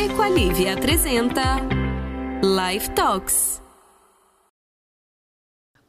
Equalive apresenta Life Talks.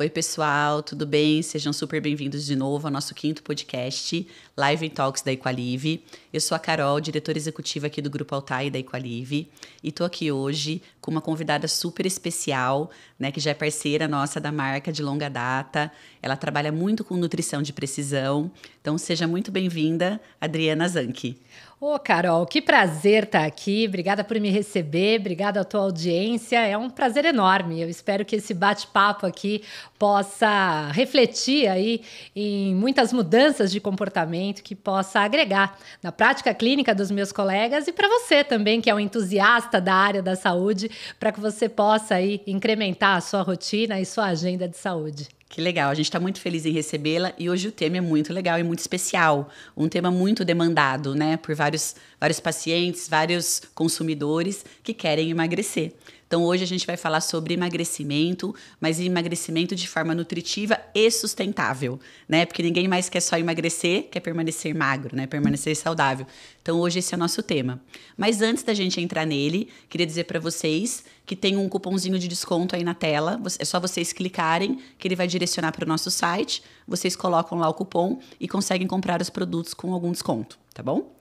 Oi, pessoal, tudo bem? Sejam super bem-vindos de novo ao nosso quinto podcast, Live Talks da Equalive. Eu sou a Carol, diretora executiva aqui do Grupo Altai da Equalive, e estou aqui hoje com uma convidada super especial, né, que já é parceira nossa da marca de longa data. Ela trabalha muito com nutrição de precisão. Então, seja muito bem-vinda, Adriana Zanchi. Ô, Carol, que prazer estar tá aqui. Obrigada por me receber, obrigada à tua audiência. É um prazer enorme. Eu espero que esse bate-papo aqui possa refletir aí em muitas mudanças de comportamento que possa agregar na prática clínica dos meus colegas e para você também, que é um entusiasta da área da saúde, para que você possa aí incrementar a sua rotina e sua agenda de saúde. Que legal, a gente está muito feliz em recebê-la e hoje o tema é muito legal e muito especial. Um tema muito demandado, né, por vários, vários pacientes, vários consumidores que querem emagrecer. Então hoje a gente vai falar sobre emagrecimento, mas emagrecimento de forma nutritiva e sustentável, né? Porque ninguém mais quer só emagrecer, quer permanecer magro, né? Permanecer saudável. Então hoje esse é o nosso tema. Mas antes da gente entrar nele, queria dizer para vocês que tem um cupomzinho de desconto aí na tela. É só vocês clicarem que ele vai direcionar para o nosso site. Vocês colocam lá o cupom e conseguem comprar os produtos com algum desconto, tá bom?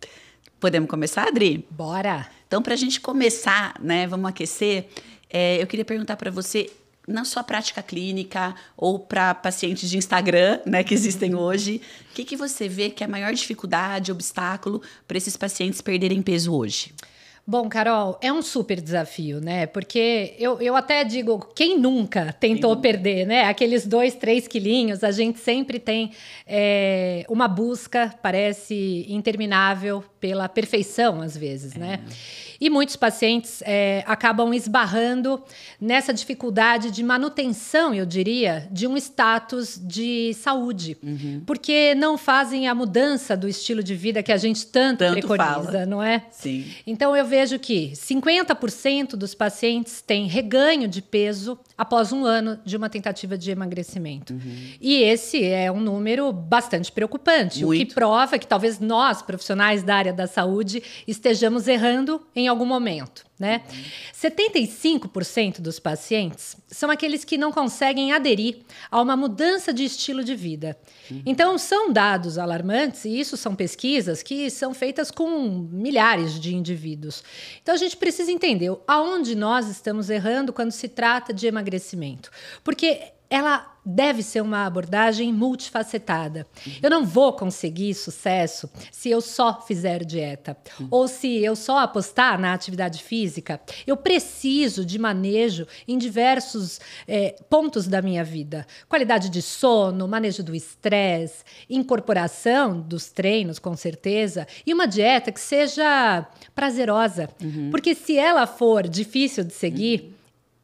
Podemos começar, Adri? Bora! Então, para a gente começar, né, vamos aquecer, é, eu queria perguntar para você na sua prática clínica ou para pacientes de Instagram, né, que existem uhum. hoje, o que, que você vê que é a maior dificuldade, obstáculo para esses pacientes perderem peso hoje? Bom, Carol, é um super desafio, né? Porque eu, eu até digo, quem nunca tentou quem... perder, né? Aqueles dois, três quilinhos, a gente sempre tem é, uma busca, parece interminável, pela perfeição, às vezes, né? é. né? E muitos pacientes é, acabam esbarrando nessa dificuldade de manutenção, eu diria, de um status de saúde, uhum. porque não fazem a mudança do estilo de vida que a gente tanto, tanto preconiza, fala. não é? Sim. Então eu vejo que 50% dos pacientes têm reganho de peso após um ano de uma tentativa de emagrecimento. Uhum. E esse é um número bastante preocupante, Muito. o que prova que talvez nós, profissionais da área área da saúde estejamos errando em algum momento. Né? 75% dos pacientes são aqueles que não conseguem aderir a uma mudança de estilo de vida. Uhum. Então, são dados alarmantes, e isso são pesquisas que são feitas com milhares de indivíduos. Então, a gente precisa entender aonde nós estamos errando quando se trata de emagrecimento. Porque ela deve ser uma abordagem multifacetada. Uhum. Eu não vou conseguir sucesso se eu só fizer dieta uhum. ou se eu só apostar na atividade física. Eu preciso de manejo em diversos eh, pontos da minha vida: qualidade de sono, manejo do estresse, incorporação dos treinos, com certeza, e uma dieta que seja prazerosa. Uhum. Porque se ela for difícil de seguir,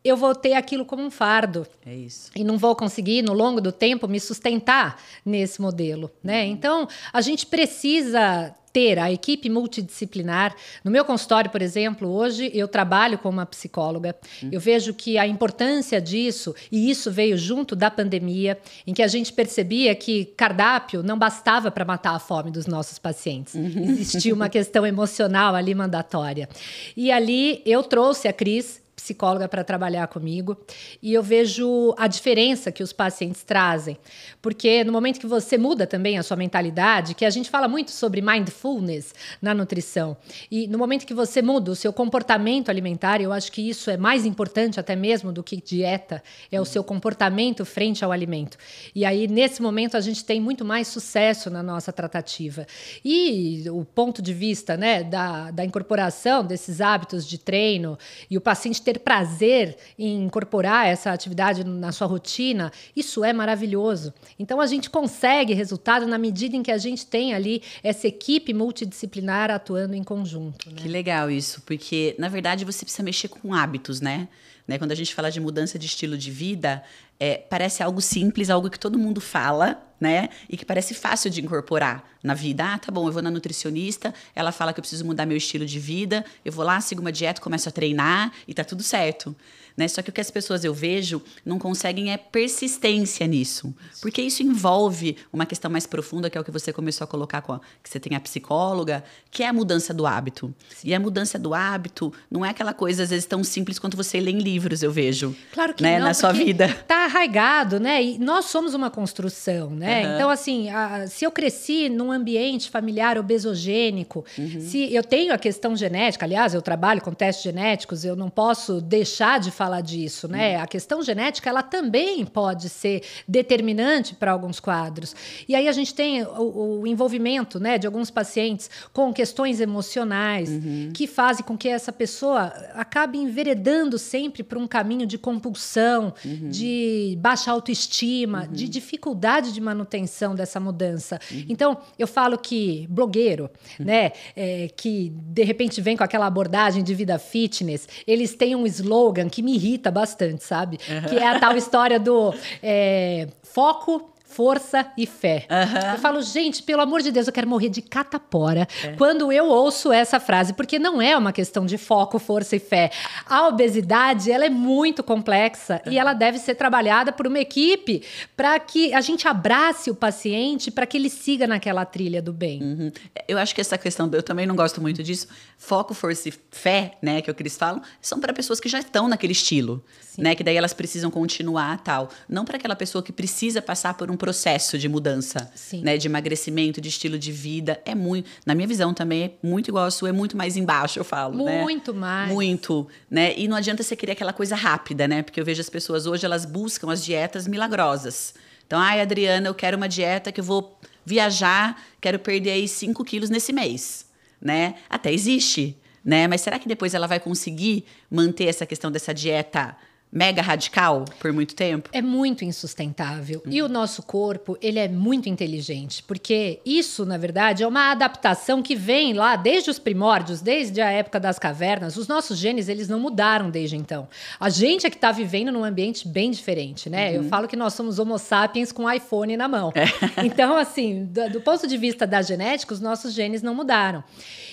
eu vou ter aquilo como um fardo. É isso. E não vou conseguir, no longo do tempo, me sustentar nesse modelo. Né? Uhum. Então, a gente precisa ter a equipe multidisciplinar. No meu consultório, por exemplo, hoje eu trabalho com uma psicóloga. Uhum. Eu vejo que a importância disso, e isso veio junto da pandemia, em que a gente percebia que cardápio não bastava para matar a fome dos nossos pacientes. Uhum. Existia uma questão emocional ali mandatória. E ali eu trouxe a Cris psicóloga para trabalhar comigo e eu vejo a diferença que os pacientes trazem, porque no momento que você muda também a sua mentalidade, que a gente fala muito sobre mindfulness na nutrição, e no momento que você muda o seu comportamento alimentar, eu acho que isso é mais importante até mesmo do que dieta, é o uhum. seu comportamento frente ao alimento. E aí nesse momento a gente tem muito mais sucesso na nossa tratativa. E o ponto de vista, né, da, da incorporação desses hábitos de treino e o paciente ter prazer em incorporar essa atividade na sua rotina, isso é maravilhoso. Então a gente consegue resultado na medida em que a gente tem ali essa equipe multidisciplinar atuando em conjunto. Né? Que legal isso, porque na verdade você precisa mexer com hábitos, né? Né, quando a gente fala de mudança de estilo de vida, é, parece algo simples, algo que todo mundo fala, né? E que parece fácil de incorporar na vida. Ah, tá bom, eu vou na nutricionista, ela fala que eu preciso mudar meu estilo de vida, eu vou lá, sigo uma dieta, começo a treinar e tá tudo certo. Né? Só que o que as pessoas eu vejo não conseguem é persistência nisso. Porque isso envolve uma questão mais profunda, que é o que você começou a colocar, com a, que você tem a psicóloga, que é a mudança do hábito. Sim. E a mudança do hábito não é aquela coisa, às vezes, tão simples quanto você lê em livros, eu vejo. Claro que né? não. Na sua vida. Tá arraigado, né? E nós somos uma construção, né? Uhum. Então, assim, a, se eu cresci num ambiente familiar obesogênico, uhum. se eu tenho a questão genética, aliás, eu trabalho com testes genéticos, eu não posso deixar de falar falar disso, né? Hum. A questão genética, ela também pode ser determinante para alguns quadros. E aí a gente tem o, o, envolvimento, né, de alguns pacientes com questões emocionais uhum. que fazem com que essa pessoa acabe enveredando sempre para um caminho de compulsão, uhum. de baixa autoestima, uhum. de dificuldade de manutenção dessa mudança. Uhum. Então, eu falo que blogueiro, uhum. né, é, que de repente vem com aquela abordagem de vida fitness, eles têm um slogan que me irrita bastante, sabe? Uhum. Que é a tal história do é, foco força e fé. Uhum. Eu falo, gente, pelo amor de Deus, eu quero morrer de catapora é. quando eu ouço essa frase, porque não é uma questão de foco, força e fé. A obesidade, ela é muito complexa uhum. e é. ela deve ser trabalhada por uma equipe para que a gente abrace o paciente, para que ele siga naquela trilha do bem. Uhum. Eu acho que essa questão, eu também não gosto muito disso, foco, força e fé, né, que o Cris falam, são para pessoas que já estão naquele estilo. Sim. né? Que daí elas precisam continuar tal. Não para aquela pessoa que precisa passar por um processo de mudança, Sim. né? De emagrecimento, de estilo de vida. É muito, na minha visão também, é muito igual a sua, é muito mais embaixo, eu falo. Né. Muito né? mais. Muito, né? E não adianta você querer aquela coisa rápida, né? Porque eu vejo as pessoas hoje, elas buscam as dietas milagrosas. Então, ai, Adriana, eu quero uma dieta que eu vou viajar, quero perder aí 5 quilos nesse mês, né? Até existe, né? Mas será que depois ela vai conseguir manter essa questão dessa dieta mega radical por muito tempo? É muito insustentável. Uhum. E o nosso corpo, ele é muito inteligente, porque isso, na verdade, é uma adaptação que vem lá desde os primórdios, desde a época das cavernas. Os nossos genes, eles não mudaram desde então. A gente é que está vivendo num ambiente bem diferente, né? Uhum. Eu falo que nós somos homo sapiens com iPhone na mão. É. Então, assim, do, do ponto de vista da genética, os nossos genes não mudaram.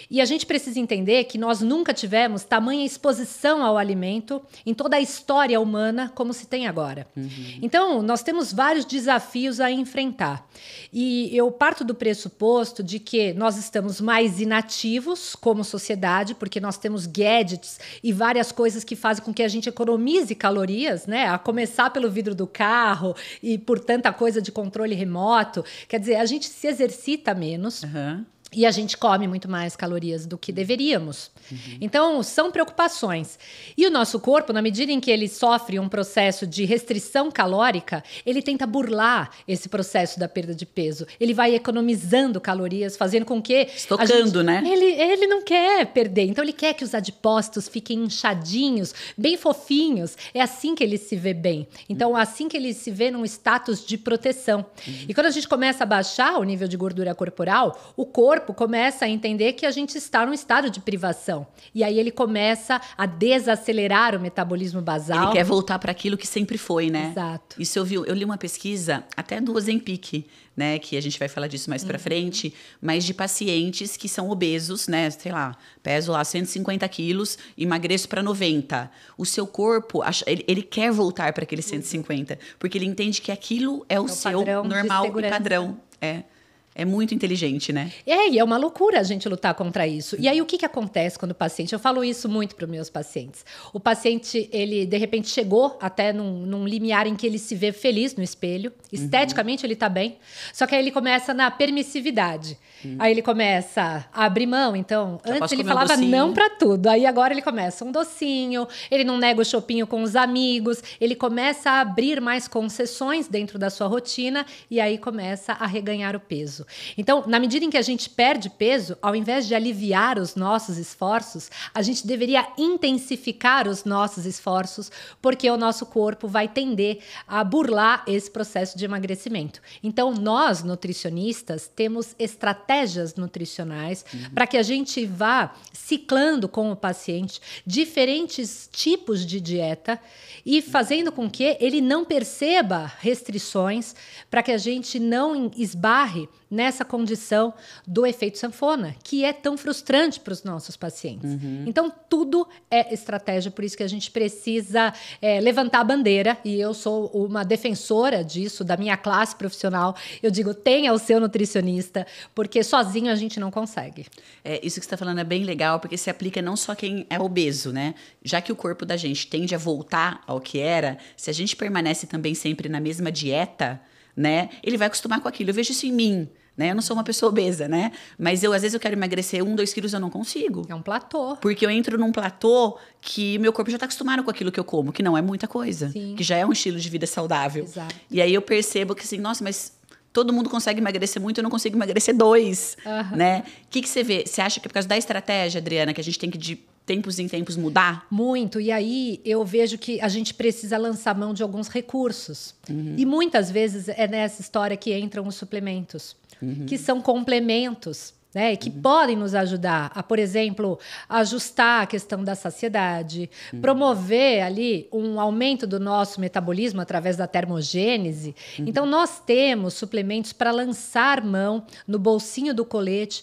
E a gente precisa entender que nós nunca tivemos tamanha exposição ao alimento em toda a história área humana como se tem agora. Uhum. Então, nós temos vários desafios a enfrentar. E eu parto do pressuposto de que nós estamos mais inativos como sociedade, porque nós temos gadgets e várias coisas que fazem com que a gente economize calorias, né? A começar pelo vidro do carro e por tanta coisa de controle remoto. Quer dizer, a gente se exercita menos. Uhum. E a gente come muito mais calorias do que deveríamos. Uhum. Então, são preocupações. E o nosso corpo, na medida em que ele sofre um processo de restrição calórica, ele tenta burlar esse processo da perda de peso. Ele vai economizando calorias, fazendo com que. Estocando, gente, né? Ele, ele não quer perder. Então, ele quer que os adipócitos fiquem inchadinhos, bem fofinhos. É assim que ele se vê bem. Então, uhum. assim que ele se vê num status de proteção. Uhum. E quando a gente começa a baixar o nível de gordura corporal, o corpo corpo começa a entender que a gente está num estado de privação. E aí ele começa a desacelerar o metabolismo basal. Ele quer voltar para aquilo que sempre foi, né? Exato. Isso eu vi, eu li uma pesquisa até do Ozempic, né, que a gente vai falar disso mais uhum. para frente, mas de pacientes que são obesos, né, sei lá, peso lá 150 quilos, emagreço para 90. O seu corpo, ele, ele quer voltar para aquele 150, uhum. porque ele entende que aquilo é o, é o seu normal e padrão. É. É muito inteligente, né? É, e é uma loucura a gente lutar contra isso. E aí, o que, que acontece quando o paciente. Eu falo isso muito para os meus pacientes. O paciente, ele, de repente, chegou até num, num limiar em que ele se vê feliz no espelho. Uhum. Esteticamente, uhum. ele tá bem. Só que aí ele começa na permissividade. Uhum. Aí ele começa a abrir mão. Então, Já antes ele falava um não para tudo. Aí agora ele começa um docinho, ele não nega o chopinho com os amigos, ele começa a abrir mais concessões dentro da sua rotina e aí começa a reganhar o peso peso. Então, na medida em que a gente perde peso, ao invés de aliviar os nossos esforços, a gente deveria intensificar os nossos esforços, porque o nosso corpo vai tender a burlar esse processo de emagrecimento. Então, nós, nutricionistas, temos estratégias nutricionais uhum. para que a gente vá ciclando com o paciente diferentes tipos de dieta e fazendo com que ele não perceba restrições para que a gente não esbarre nessa condição do efeito sanfona, que é tão frustrante para os nossos pacientes. Uhum. Então, tudo é estratégia, por isso que a gente precisa é, levantar a bandeira, e eu sou uma defensora disso, da minha classe profissional. Eu digo, tenha o seu nutricionista, porque sozinho a gente não consegue. É, isso que você está falando é bem legal, porque se aplica não só quem é obeso, né? Já que o corpo da gente tende a voltar ao que era, se a gente permanece também sempre na mesma dieta, né? Ele vai acostumar com aquilo. Eu vejo isso em mim né? Eu não sou uma pessoa obesa, né? Mas eu, às vezes, eu quero emagrecer um, dois quilos, eu não consigo. É um platô. Porque eu entro num platô que meu corpo já está acostumado com aquilo que eu como, que não é muita coisa. Sim. Que já é um estilo de vida saudável. Exato. E aí eu percebo que assim, nossa, mas todo mundo consegue emagrecer muito, eu não consigo emagrecer dois, uhum. né? O que, que você vê? Você acha que é por causa da estratégia, Adriana, que a gente tem que de tempos em tempos mudar? Muito. E aí eu vejo que a gente precisa lançar mão de alguns recursos. Uhum. E muitas vezes é nessa história que entram os suplementos uhum. que são complementos. Né, que uhum. podem nos ajudar a, por exemplo, ajustar a questão da saciedade, uhum. promover ali um aumento do nosso metabolismo através da termogênese. Uhum. Então, nós temos suplementos para lançar mão no bolsinho do colete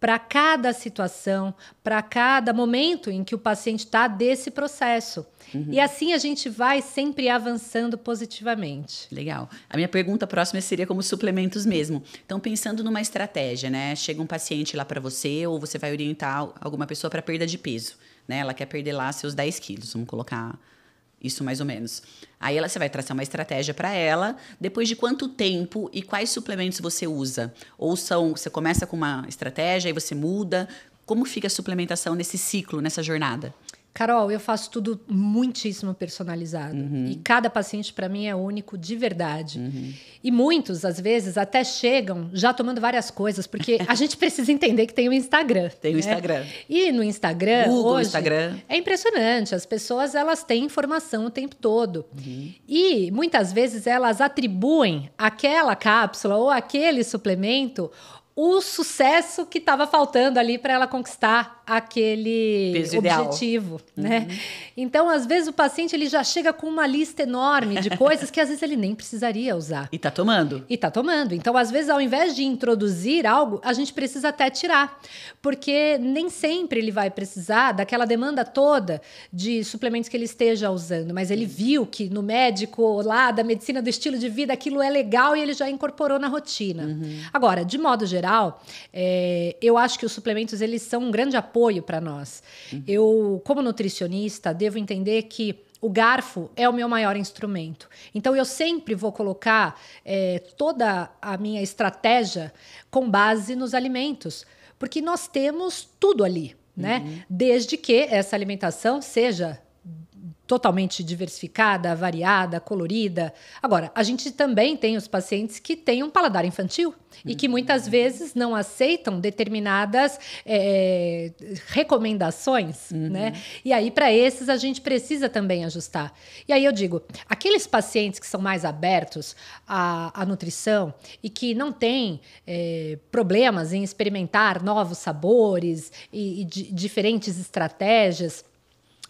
para cada situação, para cada momento em que o paciente está desse processo. Uhum. E assim a gente vai sempre avançando positivamente. Legal. A minha pergunta próxima seria como suplementos mesmo. Então, pensando numa estratégia, né? Chega um paciente lá para você ou você vai orientar alguma pessoa para perda de peso, né? Ela quer perder lá seus 10 quilos, vamos colocar isso mais ou menos. Aí ela, você vai traçar uma estratégia para ela, depois de quanto tempo e quais suplementos você usa. Ou são, você começa com uma estratégia e você muda. Como fica a suplementação nesse ciclo, nessa jornada? Carol, eu faço tudo muitíssimo personalizado. Uhum. E cada paciente, para mim, é único de verdade. Uhum. E muitos, às vezes, até chegam já tomando várias coisas, porque a gente precisa entender que tem o Instagram. Tem o né? Instagram. E no Instagram. Google, hoje, Instagram. É impressionante. As pessoas elas têm informação o tempo todo. Uhum. E muitas vezes elas atribuem aquela cápsula ou aquele suplemento o sucesso que estava faltando ali para ela conquistar aquele Peso objetivo, ideal. né? Uhum. Então, às vezes o paciente ele já chega com uma lista enorme de coisas que às vezes ele nem precisaria usar. E tá tomando. E tá tomando. Então, às vezes ao invés de introduzir algo, a gente precisa até tirar, porque nem sempre ele vai precisar daquela demanda toda de suplementos que ele esteja usando, mas ele viu que no médico lá da medicina do estilo de vida aquilo é legal e ele já incorporou na rotina. Uhum. Agora, de modo geral, é, eu acho que os suplementos eles são um grande apoio apoio para nós. Uhum. Eu, como nutricionista, devo entender que o garfo é o meu maior instrumento. Então eu sempre vou colocar é, toda a minha estratégia com base nos alimentos, porque nós temos tudo ali, né? Uhum. Desde que essa alimentação seja totalmente diversificada, variada, colorida. Agora, a gente também tem os pacientes que têm um paladar infantil e que muitas uhum. vezes não aceitam determinadas é, recomendações, uhum. né? E aí, para esses, a gente precisa também ajustar. E aí eu digo, aqueles pacientes que são mais abertos à, à nutrição e que não têm é, problemas em experimentar novos sabores e, e diferentes estratégias,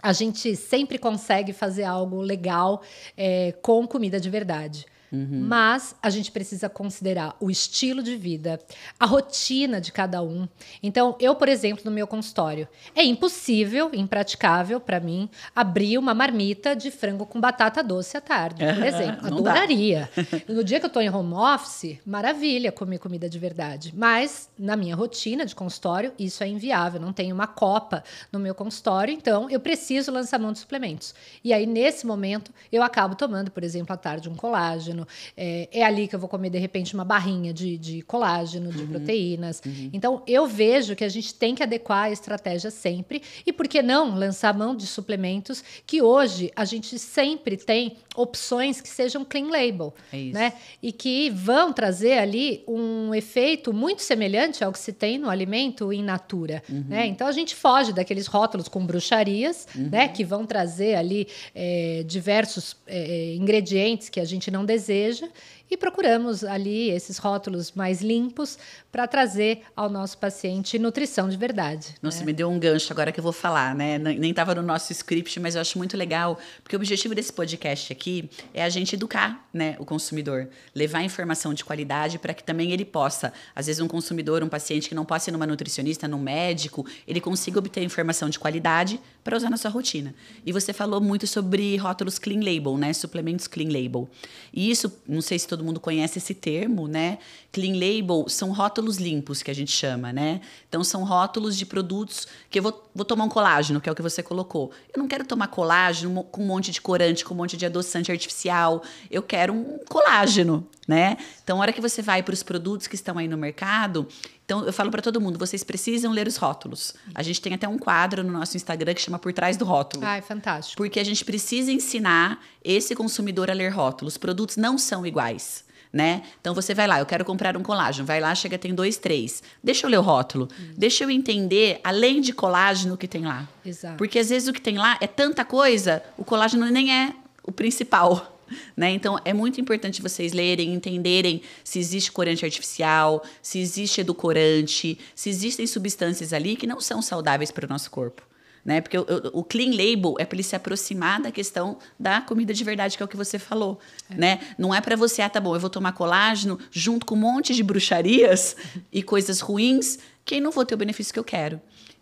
a gente sempre consegue fazer algo legal é, com comida de verdade. Uhum. Mas a gente precisa considerar o estilo de vida, a rotina de cada um. Então, eu, por exemplo, no meu consultório, é impossível, impraticável para mim, abrir uma marmita de frango com batata doce à tarde, por exemplo. Adoraria. no dia que eu estou em home office, maravilha comer comida de verdade. Mas, na minha rotina de consultório, isso é inviável. Não tenho uma copa no meu consultório, então eu preciso lançar mão de suplementos. E aí, nesse momento, eu acabo tomando, por exemplo, à tarde um colágeno colágeno. É, é, ali que eu vou comer, de repente, uma barrinha de, de colágeno, de uhum. proteínas. Uhum. Então, eu vejo que a gente tem que adequar a estratégia sempre. E por que não lançar mão de suplementos que hoje a gente sempre tem opções que sejam clean label. É né? E que vão trazer ali um efeito muito semelhante ao que se tem no alimento in natura. Uhum. Né? Então, a gente foge daqueles rótulos com bruxarias, né? Uhum. Que vão trazer ali é, diversos é, ingredientes que a gente não deseja deseja e procuramos ali esses rótulos mais limpos para trazer ao nosso paciente nutrição de verdade. Nossa, né? me deu um gancho agora que eu vou falar, né? Nem estava no nosso script, mas eu acho muito legal, porque o objetivo desse podcast aqui é a gente educar, né, o consumidor, levar informação de qualidade para que também ele possa, às vezes um consumidor, um paciente que não possa ir numa nutricionista, num médico, ele consiga obter informação de qualidade para usar na sua rotina. E você falou muito sobre rótulos clean label, né, suplementos clean label. E isso isso, não sei se todo mundo conhece esse termo, né? Clean label são rótulos limpos que a gente chama, né? Então são rótulos de produtos que eu vou, vou tomar um colágeno, que é o que você colocou. Eu não quero tomar colágeno com um monte de corante, com um monte de adoçante artificial. Eu quero um colágeno, né? Então, a hora que você vai para os produtos que estão aí no mercado, então, eu falo para todo mundo, vocês precisam ler os rótulos. A gente tem até um quadro no nosso Instagram que chama Por Trás do Rótulo. Ah, é fantástico. Porque a gente precisa ensinar esse consumidor a ler rótulos. Os produtos não são iguais. Né? Então você vai lá, eu quero comprar um colágeno, vai lá, chega, tem dois, três. Deixa eu ler o rótulo, hum. deixa eu entender, além de colágeno, o que tem lá. Exato. Porque às vezes o que tem lá é tanta coisa, o colágeno nem é o principal. Né? Então, é muito importante vocês lerem, entenderem se existe corante artificial, se existe edulcorante, se existem substâncias ali que não são saudáveis para o nosso corpo. Né? Porque o, o, clean label é para ele se aproximar da questão da comida de verdade, que é o que você falou, é. né? Não é para você, ah, tá bom, eu vou tomar colágeno junto com um monte de bruxarias e coisas ruins, que não vou ter o benefício que eu quero.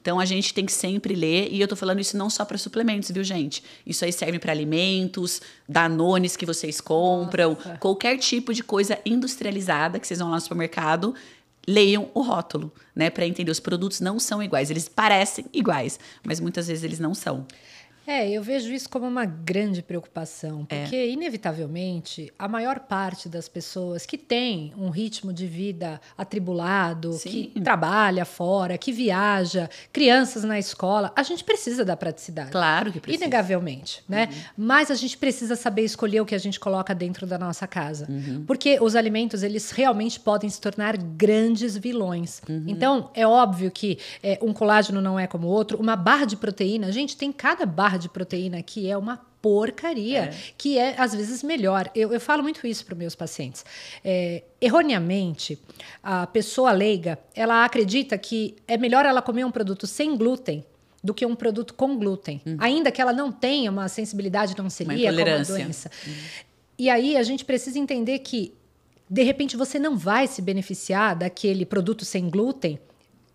Então a gente tem que sempre ler, e eu tô falando isso não só para suplementos, viu, gente? Isso aí serve para alimentos, danones que vocês compram, Nossa. qualquer tipo de coisa industrializada que vocês vão lá no supermercado, leiam o rótulo, né, para entender os produtos não são iguais. Eles parecem iguais, mas muitas vezes eles não são. É, eu vejo isso como uma grande preocupação, é. porque, é. inevitavelmente, a maior parte das pessoas que tem um ritmo de vida atribulado, Sim. que trabalha fora, que viaja, crianças na escola, a gente precisa da praticidade. Claro que precisa. Inegavelmente, né? Uhum. Mas a gente precisa saber escolher o que a gente coloca dentro da nossa casa. Uhum. Porque os alimentos, eles realmente podem se tornar grandes vilões. Uhum. Então, é óbvio que é, um colágeno não é como o outro, uma barra de proteína, a gente, tem cada barra barra de proteína que é uma porcaria, é. que é às vezes melhor. Eu, eu falo muito isso para os meus pacientes. É, erroneamente, a pessoa leiga ela acredita que é melhor ela comer um produto sem glúten do que um produto com glúten, uhum. ainda que ela não tenha uma sensibilidade não seria uma, a doença. Uhum. E aí a gente precisa entender que de repente você não vai se beneficiar daquele produto sem glúten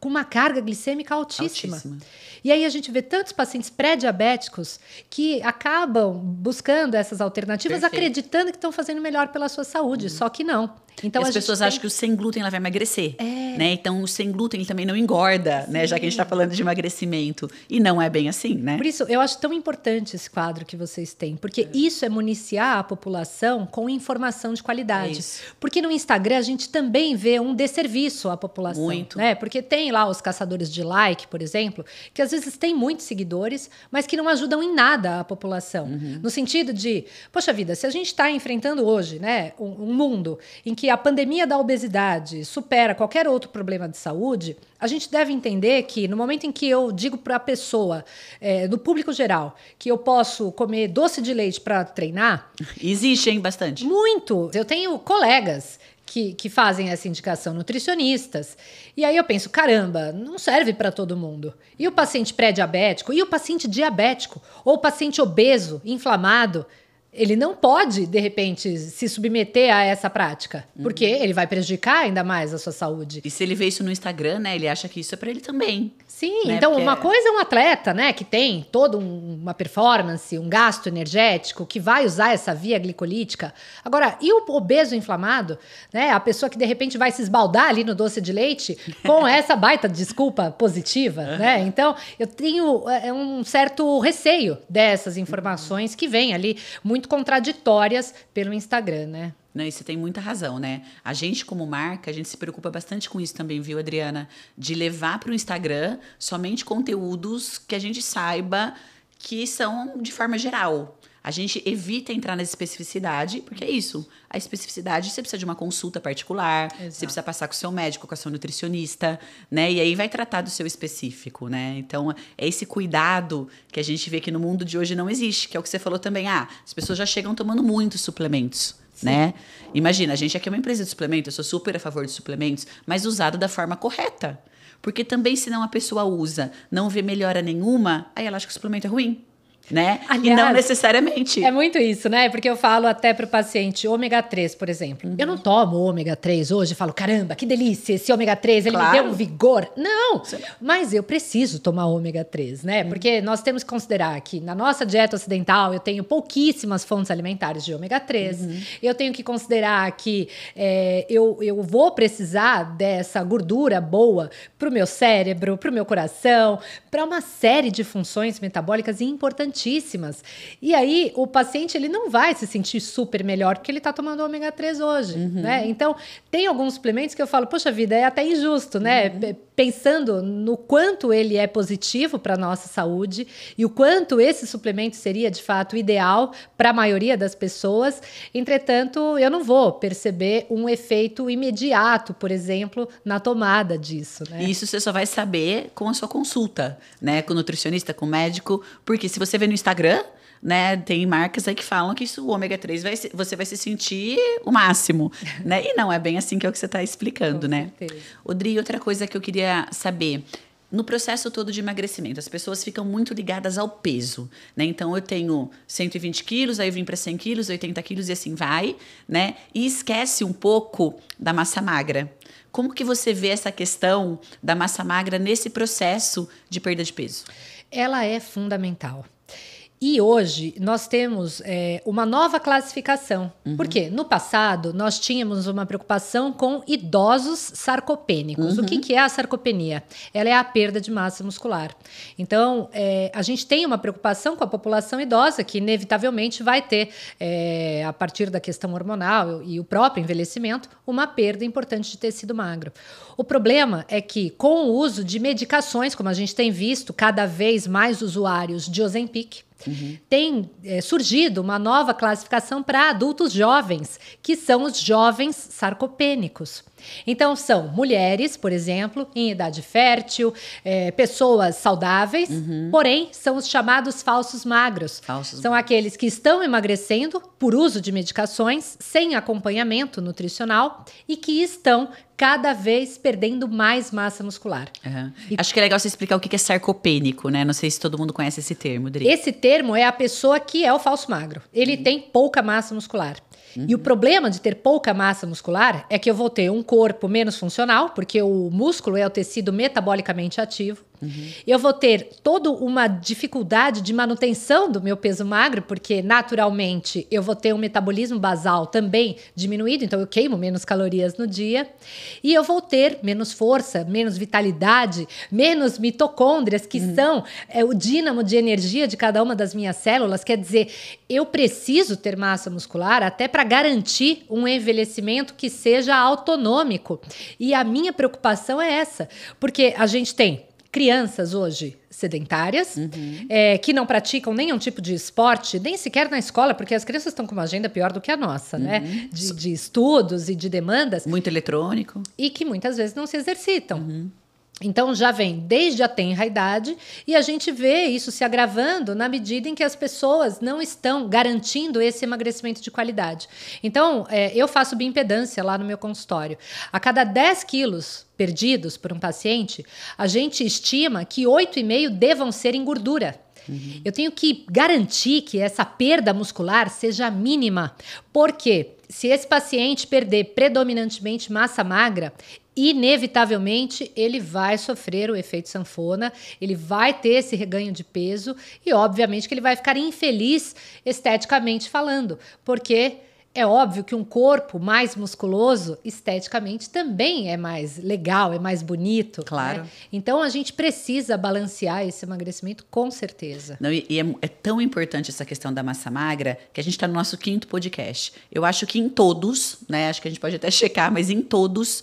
com uma carga glicêmica altíssima. altíssima. E aí a gente vê tantos pacientes pré-diabéticos que acabam buscando essas alternativas, Perfeito. acreditando que estão fazendo melhor pela sua saúde, uhum. só que não. Então, as pessoas tem... acham que o sem glúten ela vai emagrecer, é. né? Então o sem glúten ele também não engorda, Sim. né? Já que a gente está falando de emagrecimento e não é bem assim, né? Por isso eu acho tão importante esse quadro que vocês têm, porque é. isso é municiar a população com informação de qualidade. É porque no Instagram a gente também vê um desserviço à população, muito. né? Porque tem lá os caçadores de like, por exemplo, que às vezes têm muitos seguidores, mas que não ajudam em nada a população, uhum. no sentido de, poxa vida, se a gente está enfrentando hoje, né, um, um mundo em que que a pandemia da obesidade supera qualquer outro problema de saúde, a gente deve entender que no momento em que eu digo para a pessoa, é, no público geral, que eu posso comer doce de leite para treinar. Existe, hein? Bastante. Muito! Eu tenho colegas que, que, fazem essa indicação, nutricionistas. E aí eu penso, caramba, não serve para todo mundo. E o paciente pré-diabético? E o paciente diabético? Ou o paciente obeso, inflamado? ele não pode, de repente, se submeter a essa prática, uhum. porque ele vai prejudicar ainda mais a sua saúde. E se ele vê isso no Instagram, né, ele acha que isso é para ele também. Sim, né? então porque uma é coisa é um atleta, né, que tem toda um, uma performance, um gasto energético, que vai usar essa via glicolítica. Agora, e o obeso inflamado, né, a pessoa que de repente vai se esbaldar ali no doce de leite com essa baita desculpa positiva, uhum. né? Então, eu tenho é, é um certo receio dessas informações que vêm ali muito muito contraditórias pelo Instagram, né? Não, e você tem muita razão, né? A gente, como marca, a gente se preocupa bastante com isso também, viu, Adriana? De levar para o Instagram somente conteúdos que a gente saiba que são de forma geral, a gente evita entrar na especificidade, porque é isso. A especificidade, você precisa de uma consulta particular, Exato. você precisa passar com o seu médico, com a sua nutricionista, né? E aí vai tratar do seu específico, né? Então, é esse cuidado que a gente vê que no mundo de hoje não existe, que é o que você falou também. Ah, as pessoas já chegam tomando muitos suplementos. Sim. né? Imagina, a gente aqui é uma empresa de suplementos, eu sou super a favor de suplementos, mas usado da forma correta. Porque também, se não a pessoa usa, não vê melhora nenhuma, aí ela acha que o suplemento é ruim né? Aliás, e não necessariamente. É muito isso, né? Porque eu falo até para o paciente ômega 3, por exemplo. Uhum. Eu não tomo ômega 3 hoje, falo, caramba, que delícia esse ômega 3, ele claro. me deu um vigor. Não, Sim. mas eu preciso tomar ômega 3, né? Uhum. Porque nós temos que considerar que na nossa dieta ocidental eu tenho pouquíssimas fontes alimentares de ômega 3. Uhum. Eu tenho que considerar que é, eu, eu vou precisar dessa gordura boa para o meu cérebro, para o meu coração, para uma série de funções metabólicas importantes e aí o paciente ele não vai se sentir super melhor porque ele está tomando ômega 3 hoje, uhum. né? Então, tem alguns suplementos que eu falo, poxa vida, é até injusto, né? Uhum. Pensando no quanto ele é positivo para nossa saúde e o quanto esse suplemento seria de fato ideal para a maioria das pessoas. Entretanto, eu não vou perceber um efeito imediato, por exemplo, na tomada disso, né? Isso você só vai saber com a sua consulta, né, com o nutricionista, com o médico, porque se você vê no Instagram, né? Tem marcas aí que falam que isso, o ômega 3 vai, você vai se sentir o máximo, né? E não é bem assim que é o que você está explicando, Com né? Odri, outra coisa que eu queria saber. No processo todo de emagrecimento, as pessoas ficam muito ligadas ao peso, né? Então eu tenho 120 quilos, aí eu vim para 100 quilos, 80 quilos e assim vai, né? E esquece um pouco da massa magra. Como que você vê essa questão da massa magra nesse processo de perda de peso? Ela é fundamental. E hoje nós temos é, uma nova classificação. Uhum. Por quê? No passado, nós tínhamos uma preocupação com idosos sarcopênicos. Uhum. O que, uhum. que, é a sarcopenia? Ela é a perda de massa muscular. Então, é, a gente tem uma preocupação com a população idosa, que inevitavelmente vai ter, é, a partir da questão hormonal e o próprio envelhecimento, uma perda importante de tecido magro. O problema é que, com o uso de medicações, como a gente tem visto, cada vez mais usuários de Ozempic, Uhum. Tem é, surgido uma nova classificação para adultos jovens, que são os jovens sarcopênicos. Então, são mulheres, por exemplo, em idade fértil, é, pessoas saudáveis, uhum. porém, são os chamados falsos magros. Falsos. São aqueles que estão emagrecendo por uso de medicações, sem acompanhamento nutricional e que estão cada vez perdendo mais massa muscular. Uhum. E... Acho que é legal você explicar o que é sarcopênico, né? Não sei se todo mundo conhece esse termo, Dri. Esse termo é a pessoa que é o falso magro. Ele uhum. tem pouca massa muscular. Uhum. E o problema de ter pouca massa muscular é que eu vou ter um corpo menos funcional, porque o músculo é o tecido metabolicamente ativo, Uhum. Eu vou ter toda uma dificuldade de manutenção do meu peso magro, porque naturalmente eu vou ter um metabolismo basal também diminuído, então eu queimo menos calorias no dia. E eu vou ter menos força, menos vitalidade, menos mitocôndrias, que uhum. são é, o dínamo de energia de cada uma das minhas células. Quer dizer, eu preciso ter massa muscular até para garantir um envelhecimento que seja autonômico. E a minha preocupação é essa, porque a gente tem crianças hoje sedentárias, uhum. é, que não praticam nenhum tipo de esporte, nem sequer na escola, porque as crianças estão com uma agenda pior do que a nossa, né? uhum. né? De, de, estudos e de demandas. Muito eletrônico. E que muitas vezes não se exercitam. Uhum. Então já vem desde a tenra idade e a gente vê isso se agravando na medida em que as pessoas não estão garantindo esse emagrecimento de qualidade. Então é, eu faço bioimpedância lá no meu consultório. A cada 10 quilos perdidos por um paciente, a gente estima que 8,5 devam ser em gordura. Uhum. Eu tenho que garantir que essa perda muscular seja mínima. Por quê? se esse paciente perder predominantemente massa magra, inevitavelmente ele vai sofrer o efeito sanfona, ele vai ter esse reganho de peso e obviamente que ele vai ficar infeliz esteticamente falando, porque é óbvio que um corpo mais musculoso esteticamente também é mais legal, é mais bonito. Né? Claro. Né? Então a gente precisa balancear esse emagrecimento com certeza. Não, e, e é, é, tão importante essa questão da massa magra que a gente está no nosso quinto podcast. Eu acho que em todos, né? Acho que a gente pode até checar, mas em todos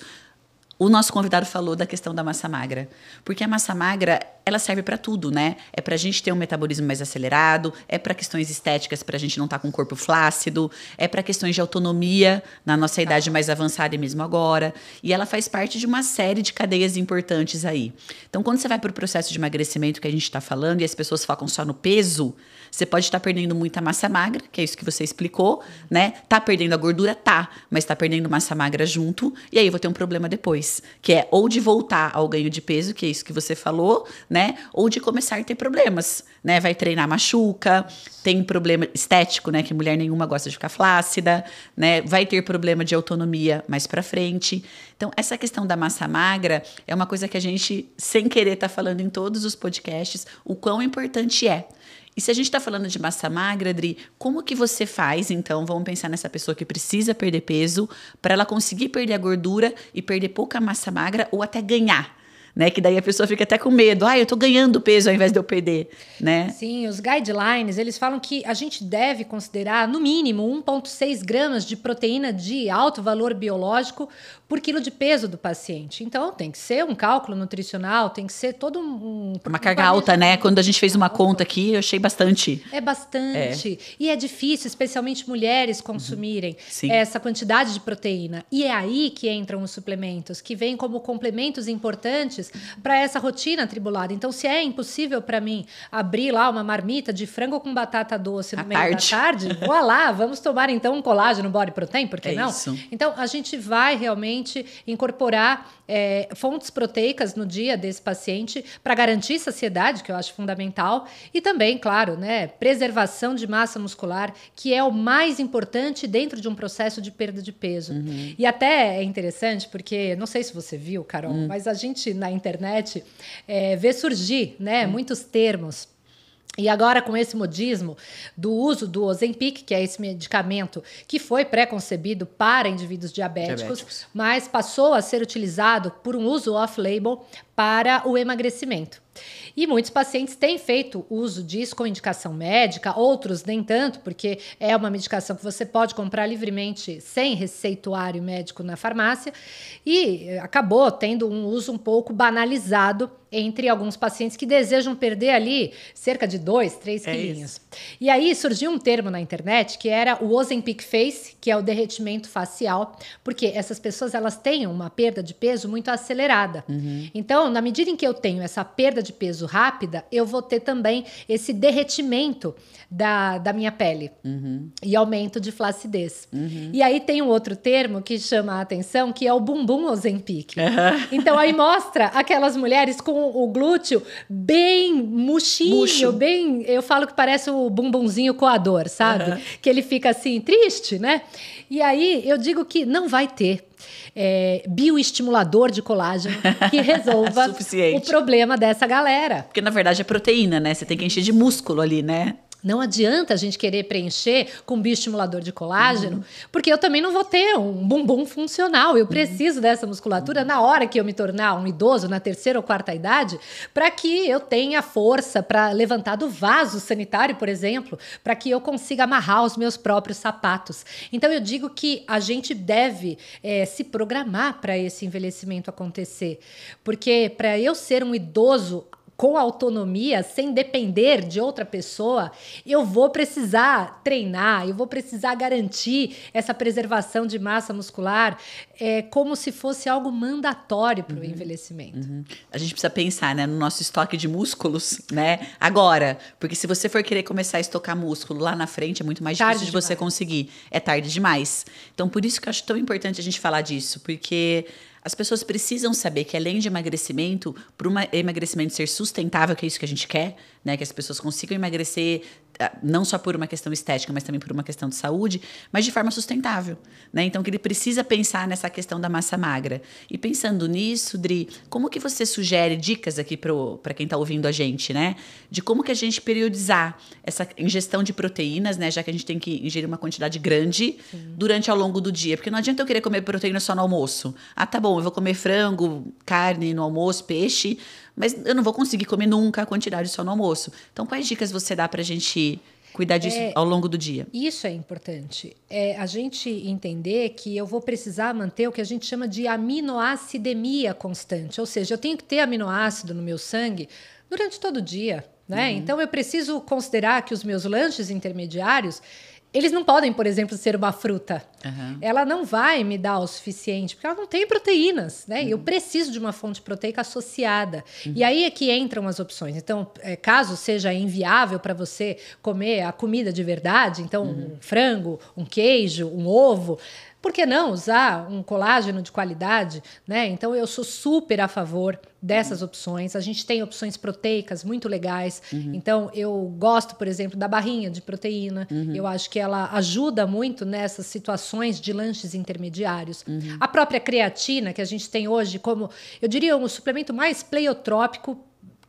o nosso convidado falou da questão da massa magra, porque a massa magra ela serve para tudo, né? É para a gente ter um metabolismo mais acelerado, é para questões estéticas para a gente não estar tá com o corpo flácido, é para questões de autonomia na nossa tá. idade mais avançada e mesmo agora. E ela faz parte de uma série de cadeias importantes aí. Então, quando você vai para o processo de emagrecimento que a gente está falando e as pessoas focam só no peso, você pode estar tá perdendo muita massa magra, que é isso que você explicou, né? Tá perdendo a gordura, tá, mas tá perdendo massa magra junto, e aí vou ter um problema depois, que é ou de voltar ao ganho de peso, que é isso que você falou, né? Ou de começar a ter problemas, né? Vai treinar machuca, tem problema estético, né? Que mulher nenhuma gosta de ficar flácida, né? Vai ter problema de autonomia mais para frente. Então, essa questão da massa magra é uma coisa que a gente, sem querer, tá falando em todos os podcasts, o quão importante é. E se a gente está falando de massa magra, Adri, como que você faz, então, vamos pensar nessa pessoa que precisa perder peso, para ela conseguir perder a gordura e perder pouca massa magra ou até ganhar né? Que daí a pessoa fica até com medo. Ah, eu tô ganhando peso ao invés de eu perder, né? Sim, os guidelines, eles falam que a gente deve considerar, no mínimo, 1,6 gramas de proteína de alto valor biológico por quilo de peso do paciente. Então, tem que ser um cálculo nutricional, tem que ser todo um... uma carga um alta, né? Quando a gente fez uma conta aqui, eu achei bastante. É bastante. É. E é difícil, especialmente mulheres, consumirem uhum. essa quantidade de proteína. E é aí que entram os suplementos, que vêm como complementos importantes antes para essa rotina tribulada. Então, se é impossível para mim abrir lá uma marmita de frango com batata doce no à meio tarde. da tarde, vou lá, vamos tomar então um colágeno body protein, por que é não? Isso. Então, a gente vai realmente incorporar é, fontes proteicas no dia desse paciente para garantir saciedade, que eu acho fundamental, e também, claro, né, preservação de massa muscular, que é o mais importante dentro de um processo de perda de peso. Uhum. E até é interessante, porque não sei se você viu, Carol, uhum. mas a gente na internet é, vê surgir né, uhum. muitos termos e agora, com esse modismo do uso do Ozempic, que é esse medicamento que foi pré-concebido para indivíduos diabéticos, diabéticos, mas passou a ser utilizado por um uso off-label para o emagrecimento. E muitos pacientes têm feito uso disso com indicação médica, outros nem tanto, porque é uma medicação que você pode comprar livremente sem receituário médico na farmácia, e eh, acabou tendo um uso um pouco banalizado entre alguns pacientes que desejam perder ali cerca de 2, 3 é quilinhos. Isso. E aí surgiu um termo na internet que era o Ozempic Face, que é o derretimento facial, porque essas pessoas elas têm uma perda de peso muito acelerada. Uhum. Então, na medida em que eu tenho essa perda de de peso rápida, eu vou ter também esse derretimento da, da minha pele uhum. e aumento de flacidez. Uhum. E aí tem um outro termo que chama a atenção, que é o bumbum Ozempic. Uhum. Então aí mostra aquelas mulheres com o glúteo bem murchinho, Muxo. bem, eu falo que parece o bumbumzinho coador, sabe? Que ele fica assim triste, né? E aí eu digo que não vai ter é, bioestimulador de colágeno que resolva o problema dessa galera. Porque na verdade é proteína, né? Você tem que encher de músculo ali, né? Não adianta a gente querer preencher com bioestimulador de colágeno, uhum. porque eu também não vou ter um bumbum funcional. Eu preciso uhum. dessa musculatura na hora que eu me tornar um idoso, na terceira ou quarta idade, para que eu tenha força para levantar do vaso sanitário, por exemplo, para que eu consiga amarrar os meus próprios sapatos. Então eu digo que a gente deve é, se programar para esse envelhecimento acontecer, porque para eu ser um idoso com autonomia, sem depender de outra pessoa, eu vou precisar treinar, eu vou precisar garantir essa preservação de massa muscular é, como se fosse algo mandatório para o uhum. envelhecimento. Uhum. A gente precisa pensar né, no nosso estoque de músculos, né? Agora, porque se você for querer começar a estocar músculo lá na frente, é muito mais tarde difícil de demais. você conseguir. É tarde demais. Então, por isso que eu acho tão importante a gente falar disso, porque as pessoas precisam saber que além de emagrecimento, para um emagrecimento ser sustentável, que é isso que a gente quer, né? Que as pessoas consigam emagrecer não só por uma questão estética, mas também por uma questão de saúde, mas de forma sustentável. Né? Então, que ele precisa pensar nessa questão da massa magra. E pensando nisso, Dri, como que você sugere dicas aqui para quem está ouvindo a gente, né? De como que a gente periodizar essa ingestão de proteínas, né? Já que a gente tem que ingerir uma quantidade grande Sim. durante ao longo do dia. Porque não adianta eu querer comer proteína só no almoço. Ah, tá bom, eu vou comer frango, carne no almoço, peixe, mas eu não vou conseguir comer nunca a quantidade só no almoço. Então, quais dicas você dá para a gente cuidar disso é, ao longo do dia? Isso é importante. É a gente entender que eu vou precisar manter o que a gente chama de aminoacidemia constante, ou seja, eu tenho que ter aminoácido no meu sangue durante todo o dia. Né? Uhum. Então eu preciso considerar que os meus lanches intermediários eles não podem, por exemplo, ser uma fruta. Uhum. Ela não vai me dar o suficiente, porque ela não tem proteínas, né? Uhum. Eu preciso de uma fonte proteica associada. Uhum. E aí é que entram as opções. Então, é, caso seja inviável para você comer a comida de verdade, então um uhum. frango, um queijo, um ovo, por que não usar um colágeno de qualidade? Né? Então eu sou super a favor dessas uhum. opções. A gente tem opções proteicas muito legais. Uhum. Então eu gosto, por exemplo, da barrinha de proteína. Uhum. Eu acho que ela ajuda muito nessas situações de lanches intermediários. Uhum. A própria creatina que a gente tem hoje como, eu diria, um suplemento mais pleiotrópico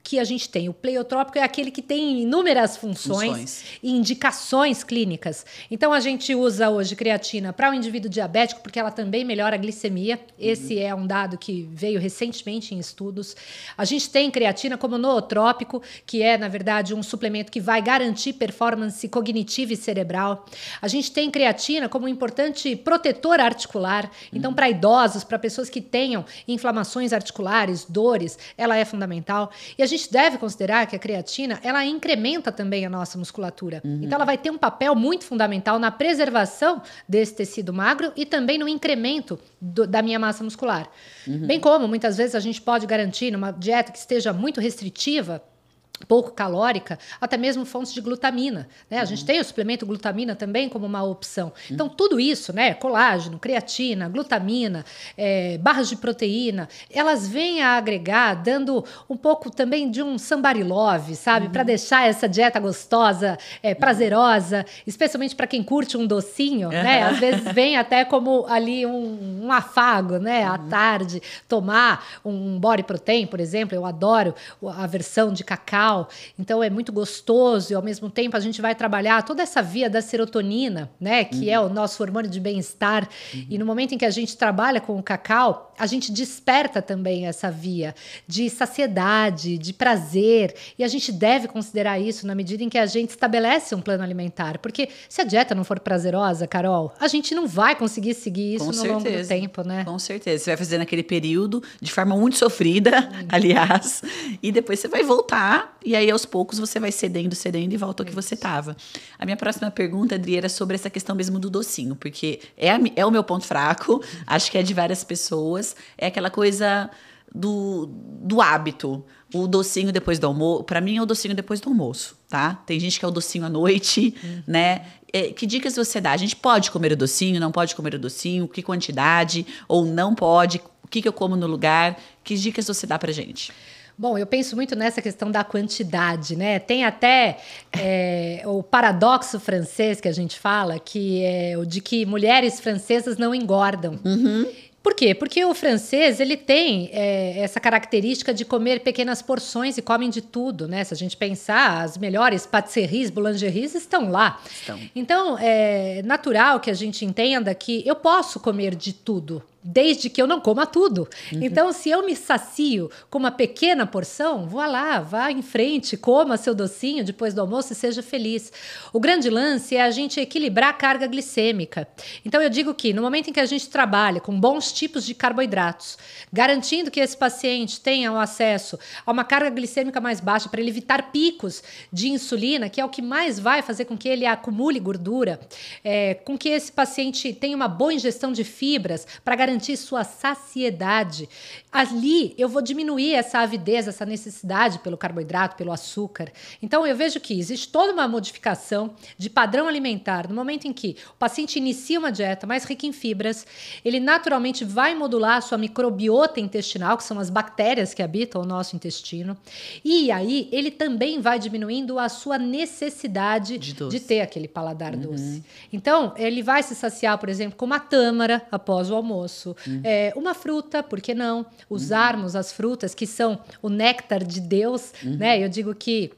que a gente tem. O pleiotrópico é aquele que tem inúmeras funções, funções. e indicações clínicas. Então a gente usa hoje creatina para o um indivíduo diabético porque ela também melhora a glicemia. Uhum. Esse é um dado que veio recentemente em estudos. A gente tem creatina como nootrópico, que é na verdade um suplemento que vai garantir performance cognitiva e cerebral. A gente tem creatina como um importante protetor articular. Então uhum. para idosos, para pessoas que tenham inflamações articulares, dores, ela é fundamental. E a gente gente deve considerar que a creatina, ela incrementa também a nossa musculatura. Uhum. Então ela vai ter um papel muito fundamental na preservação desse tecido magro e também no incremento do, da minha massa muscular. Uhum. Bem como muitas vezes a gente pode garantir numa dieta que esteja muito restritiva, pouco calórica, até mesmo fontes de glutamina. Né? A gente uhum. tem o suplemento glutamina também como uma opção. Uhum. Então, tudo isso, né? Colágeno, creatina, glutamina, é, barras de proteína, elas vêm a agregar, dando um pouco também de um sambarilove, sabe? Uhum. Para deixar essa dieta gostosa, é, uhum. prazerosa, especialmente para quem curte um docinho, uhum. né? Às vezes vem até como ali um, um afago, né? À tarde, tomar um body protein, por exemplo. Eu adoro a versão de cacau então é muito gostoso e ao mesmo tempo a gente vai trabalhar toda essa via da serotonina, né, que uhum. é o uhum. nosso hormônio de bem-estar. Uhum. E no momento em que a gente trabalha com o cacau, a gente desperta também essa via de saciedade, de prazer, e a gente deve considerar isso na medida em que a gente estabelece um plano alimentar, porque se a dieta não for prazerosa, Carol, a gente não vai conseguir seguir isso com no certeza. longo do tempo, né? Com certeza. Você vai fazer naquele período de forma muito sofrida, uhum. aliás, e depois você vai voltar e aí, aos poucos, você vai cedendo, cedendo e volta ao que você tava. A minha próxima pergunta, Adri, era sobre essa questão mesmo do docinho, porque é, a, é o meu ponto fraco, acho que é de várias pessoas. É aquela coisa do, do hábito. O docinho depois do almoço. Para mim, é o docinho depois do almoço, tá? Tem gente que é o docinho à noite, uhum. né? É, que dicas você dá? A gente pode comer o docinho, não pode comer o docinho? Que quantidade? Ou não pode? O que, que eu como no lugar? Que dicas você dá pra gente? Bom, eu penso muito nessa questão da quantidade, né? Tem até é, o paradoxo francês que a gente fala, que é o de que mulheres francesas não engordam. Uhum. Por quê? Porque o francês ele tem é, essa característica de comer pequenas porções e comem de tudo, né? Se a gente pensar, as melhores pâtisseries, boulangeries estão lá. Estão. Então, é natural que a gente entenda que eu posso comer de tudo, desde que eu não coma tudo. Uhum. Então, se eu me sacio com uma pequena porção, vá lá, vá em frente, coma seu docinho depois do almoço e seja feliz. O grande lance é a gente equilibrar a carga glicêmica. Então, eu digo que no momento em que a gente trabalha com bons tipos de carboidratos, garantindo que esse paciente tenha um acesso a uma carga glicêmica mais baixa para ele evitar picos de insulina, que é o que mais vai fazer com que ele acumule gordura, é, com que esse paciente tenha uma boa ingestão de fibras para garantir garantir sua saciedade. Ali eu vou diminuir essa avidez, essa necessidade pelo carboidrato, pelo açúcar. Então eu vejo que existe toda uma modificação de padrão alimentar. No momento em que o paciente inicia uma dieta mais rica em fibras, ele naturalmente vai modular a sua microbiota intestinal, que são as bactérias que habitam o nosso intestino. E aí ele também vai diminuindo a sua necessidade de, de ter aquele paladar uhum. doce. Então ele vai se saciar, por exemplo, com uma tâmara após o almoço almoço, uhum. é, uma fruta, por que não? Usarmos uhum. as frutas que são o néctar de Deus, uhum. né? Eu digo que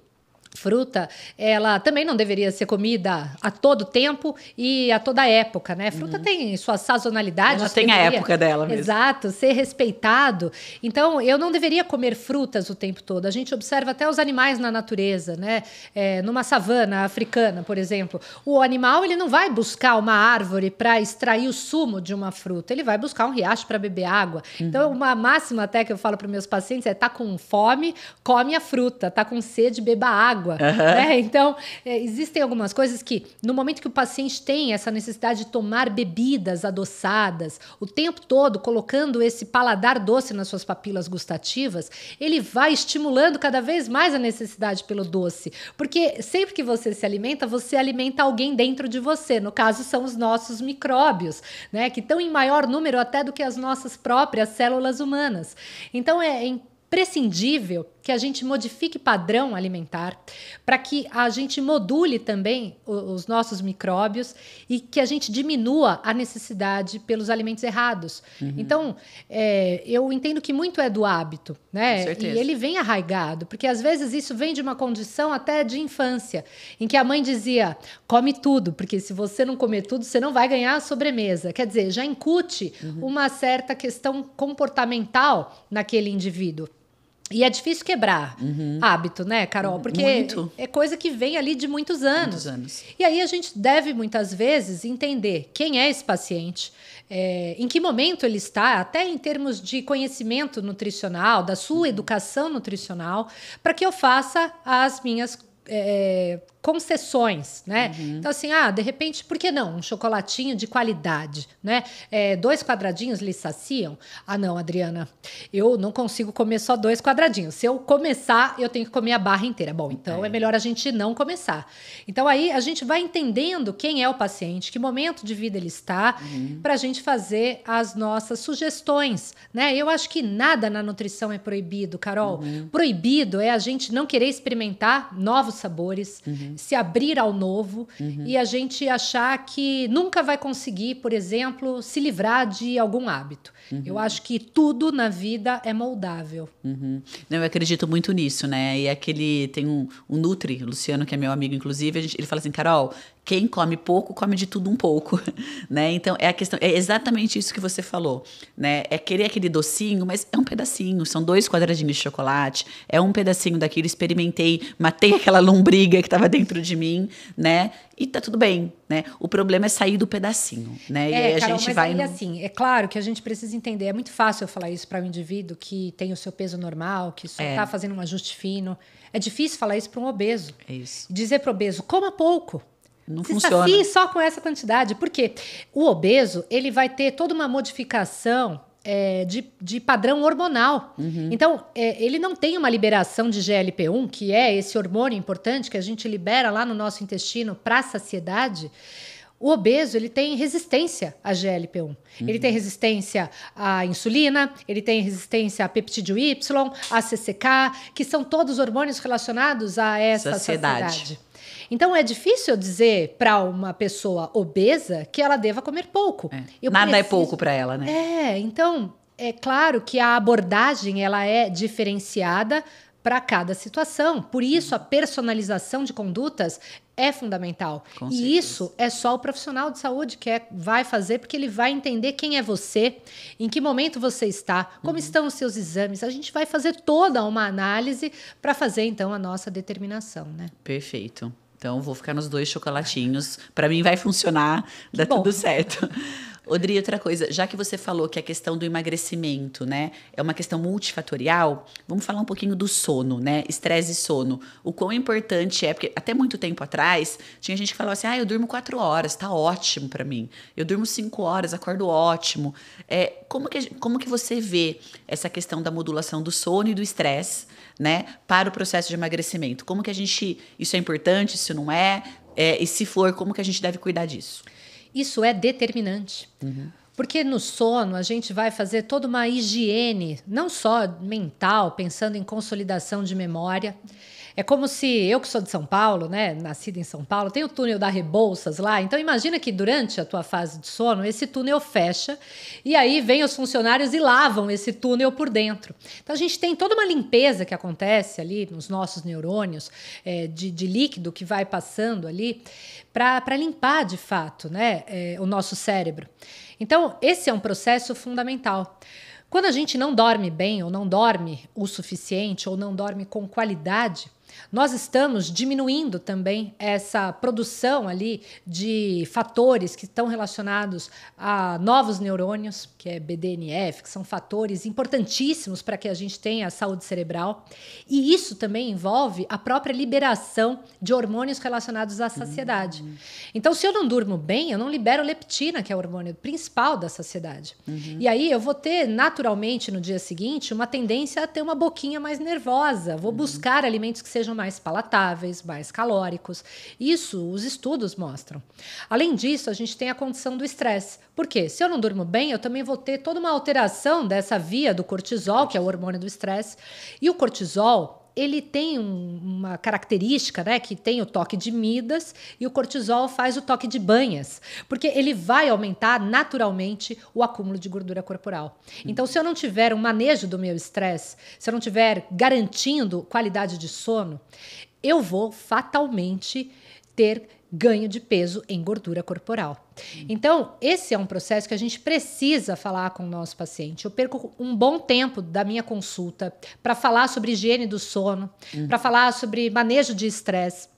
fruta, ela também não deveria ser comida a todo tempo e a toda época, né? Fruta uhum. tem sua sazonalidade. Ela tem deveria, a época dela mesmo. Exato, ser respeitado. Então, eu não deveria comer frutas o tempo todo. A gente observa até os animais na natureza, né? É, numa savana africana, por exemplo, o animal ele não vai buscar uma árvore para extrair o sumo de uma fruta, ele vai buscar um riacho para beber água. Uhum. Então, uma máxima até que eu falo para meus pacientes é: tá com fome, come a fruta, tá com sede, beba água água. Uhum. Né? Então, é, existem algumas coisas que, no momento que o paciente tem essa necessidade de tomar bebidas adoçadas, o tempo todo colocando esse paladar doce nas suas papilas gustativas, ele vai estimulando cada vez mais a necessidade pelo doce. Porque sempre que você se alimenta, você alimenta alguém dentro de você. No caso, são os nossos micróbios, né? Que estão em maior número até do que as nossas próprias células humanas. Então, é imprescindível que a gente modifique padrão alimentar, para que a gente module também os nossos micróbios e que a gente diminua a necessidade pelos alimentos errados. Uhum. Então, é, eu entendo que muito é do hábito, né? E ele vem arraigado, porque às vezes isso vem de uma condição até de infância, em que a mãe dizia: come tudo, porque se você não comer tudo, você não vai ganhar a sobremesa. Quer dizer, já incute uhum. uma certa questão comportamental naquele indivíduo. E é difícil quebrar uhum. hábito, né, Carol? Uhum. Porque Muito. é coisa que vem ali de muitos anos. muitos anos. E aí a gente deve, muitas vezes, entender quem é esse paciente, é, em que momento ele está, até em termos de conhecimento nutricional, da sua uhum. educação nutricional, para que eu faça as minhas é, é, concessões, né? Uhum. Então, assim, ah, de repente, por que não? Um chocolatinho de qualidade, né? É, dois quadradinhos lhe saciam? Ah, não, Adriana, eu não consigo comer só dois quadradinhos. Se eu começar, eu tenho que comer a barra inteira. Bom, então é, é melhor a gente não começar. Então, aí a gente vai entendendo quem é o paciente, que momento de vida ele está, uhum. para a gente fazer as nossas sugestões, né? Eu acho que nada na nutrição é proibido, Carol. Uhum. Proibido é a gente não querer experimentar novos sabores, uhum. se abrir ao novo uhum. e a gente achar que nunca vai conseguir, por exemplo, se livrar de algum hábito. Uhum. Eu acho que tudo na vida é moldável. Uhum. Não, eu acredito muito nisso, né? E é aquele tem um, um Nutri, Luciano, que é meu amigo, inclusive, gente, ele fala assim, Carol, quem come pouco come de tudo um pouco, né? Então é a questão, é exatamente isso que você falou, né? É querer aquele docinho, mas é um pedacinho, são dois quadradinhos de chocolate, é um pedacinho daquilo, experimentei, matei aquela lombriga que estava dentro de mim, né? E tá tudo bem, né? O problema é sair do pedacinho, né? É, e aí a Carol, gente mas vai aí, no... assim, é claro que a gente precisa entender, é muito fácil eu falar isso para um indivíduo que tem o seu peso normal, que só está é. fazendo um ajuste fino. É difícil falar isso para um obeso. É isso. Dizer para obeso, coma pouco. Não se funciona. Sacia só com essa quantidade, porque o obeso ele vai ter toda uma modificação é, de, de, padrão hormonal. Uhum. Então, é, ele não tem uma liberação de GLP-1, que é esse hormônio importante que a gente libera lá no nosso intestino para saciedade. O obeso ele tem resistência a GLP-1, uhum. ele tem resistência à insulina, ele tem resistência a peptídeo Y, a CCK, que são todos hormônios relacionados a essa saciedade. saciedade. Então é difícil dizer para uma pessoa obesa que ela deva comer pouco. É. Nada é preciso... é pouco para ela, né? É, então é claro que a abordagem ela é diferenciada para cada situação. Por isso, a personalização de condutas é fundamental. Com e certeza. isso é só o profissional de saúde que é, vai fazer, porque ele vai entender quem é você, em que momento você está, como uhum. estão os seus exames. A gente vai fazer toda uma análise para fazer, então, a nossa determinação. Né? Perfeito. Então vou ficar nos dois chocolatinhos. Para mim vai funcionar, dá Bom. tudo certo. Odri, outra coisa, já que você falou que a é questão do emagrecimento, né, é uma questão multifatorial, vamos falar um pouquinho do sono, né? Estresse e sono. O quão importante é, porque até muito tempo atrás tinha gente que falava assim: ah, eu durmo quatro horas, tá ótimo para mim. Eu durmo cinco horas, acordo ótimo. É, como, que, como que você vê essa questão da modulação do sono e do estresse, né, para o processo de emagrecimento? Como que a gente. Isso é importante, isso não é? é? E se for, como que a gente deve cuidar disso? Isso é determinante. Uhum. Porque no sono a gente vai fazer toda uma higiene, não só mental, pensando em consolidação de memória. É como se eu que sou de São Paulo, né, nascida em São Paulo, tem o túnel da Rebouças lá. Então imagina que durante a tua fase de sono, esse túnel fecha e aí vem os funcionários e lavam esse túnel por dentro. Então a gente tem toda uma limpeza que acontece ali nos nossos neurônios é, de, de, líquido que vai passando ali para limpar de fato, né, é, o nosso cérebro. Então esse é um processo fundamental. Quando a gente não dorme bem ou não dorme o suficiente ou não dorme com qualidade, nós estamos diminuindo também essa produção ali de fatores que estão relacionados a novos neurônios, que é BDNF, que são fatores importantíssimos para que a gente tenha saúde cerebral. E isso também envolve a própria liberação de hormônios relacionados à saciedade. Uhum. Então, se eu não durmo bem, eu não libero leptina, que é o hormônio principal da saciedade. Uhum. E aí eu vou ter naturalmente no dia seguinte uma tendência a ter uma boquinha mais nervosa. Vou uhum. buscar alimentos que sejam sejam mais palatáveis, mais calóricos. Isso os estudos mostram. Além disso, a gente tem a condição do estresse. Porque se eu não durmo bem, eu também vou ter toda uma alteração dessa via do cortisol, que é o hormônio do estresse. E o cortisol, ele tem um, uma característica, né, que tem o toque de Midas e o cortisol faz o toque de banhas, porque ele vai aumentar naturalmente o acúmulo de gordura corporal. Então, se eu não tiver um manejo do meu estresse, se eu não tiver garantindo qualidade de sono, eu vou fatalmente ter ganho de peso em gordura corporal. Então, esse é um processo que a gente precisa falar com o nosso paciente. Eu perco um bom tempo da minha consulta para falar sobre higiene do sono, uhum. para falar sobre manejo de estresse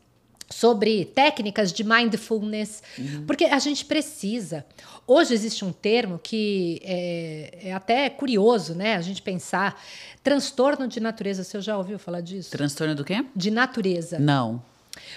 sobre técnicas de mindfulness, uhum. porque a gente precisa. Hoje existe um termo que é, é, até curioso, né? A gente pensar transtorno de natureza. Você já ouviu falar disso? Transtorno do quê? De natureza. Não.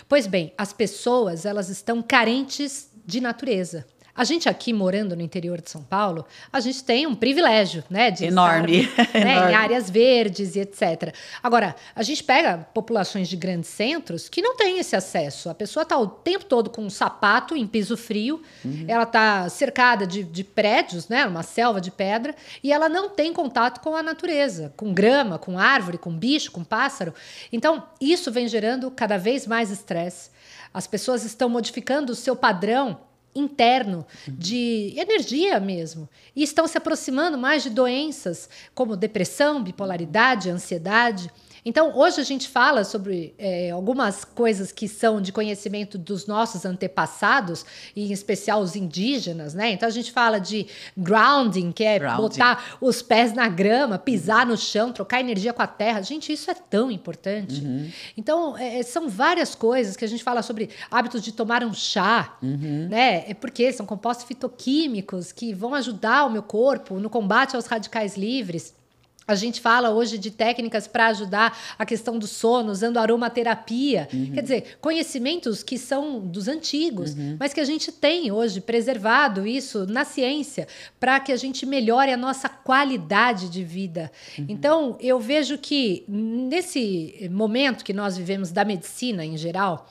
Pois bem, as pessoas elas estão carentes de natureza. A gente aqui morando no interior de São Paulo, a gente tem um privilégio, né? De Enorme. Estar, né, Enorme. Em áreas verdes e etc. Agora, a gente pega populações de grandes centros que não têm esse acesso. A pessoa está o tempo todo com um sapato em piso frio, uhum. ela está cercada de, de prédios, né? Uma selva de pedra, e ela não tem contato com a natureza, com grama, com árvore, com bicho, com pássaro. Então, isso vem gerando cada vez mais estresse. As pessoas estão modificando o seu padrão interno, de energia mesmo. E estão se aproximando mais de doenças como depressão, bipolaridade, ansiedade. Então, hoje a gente fala sobre é, algumas coisas que são de conhecimento dos nossos antepassados, e em especial os indígenas, né? Então, a gente fala de grounding, que é grounding. botar os pés na grama, pisar no chão, trocar energia com a terra. Gente, isso é tão importante. Uhum. Então, é, é são várias coisas que a gente fala sobre hábitos de tomar um chá, uhum. né? É porque são compostos fitoquímicos que vão ajudar o meu corpo no combate aos radicais livres. A gente fala hoje de técnicas para ajudar a questão do sono, usando aromaterapia. Uhum. Quer dizer, conhecimentos que são dos antigos, uhum. mas que a gente tem hoje preservado isso na ciência para que a gente melhore a nossa qualidade de vida. Uhum. Então, eu vejo que nesse momento que nós vivemos da medicina em geral,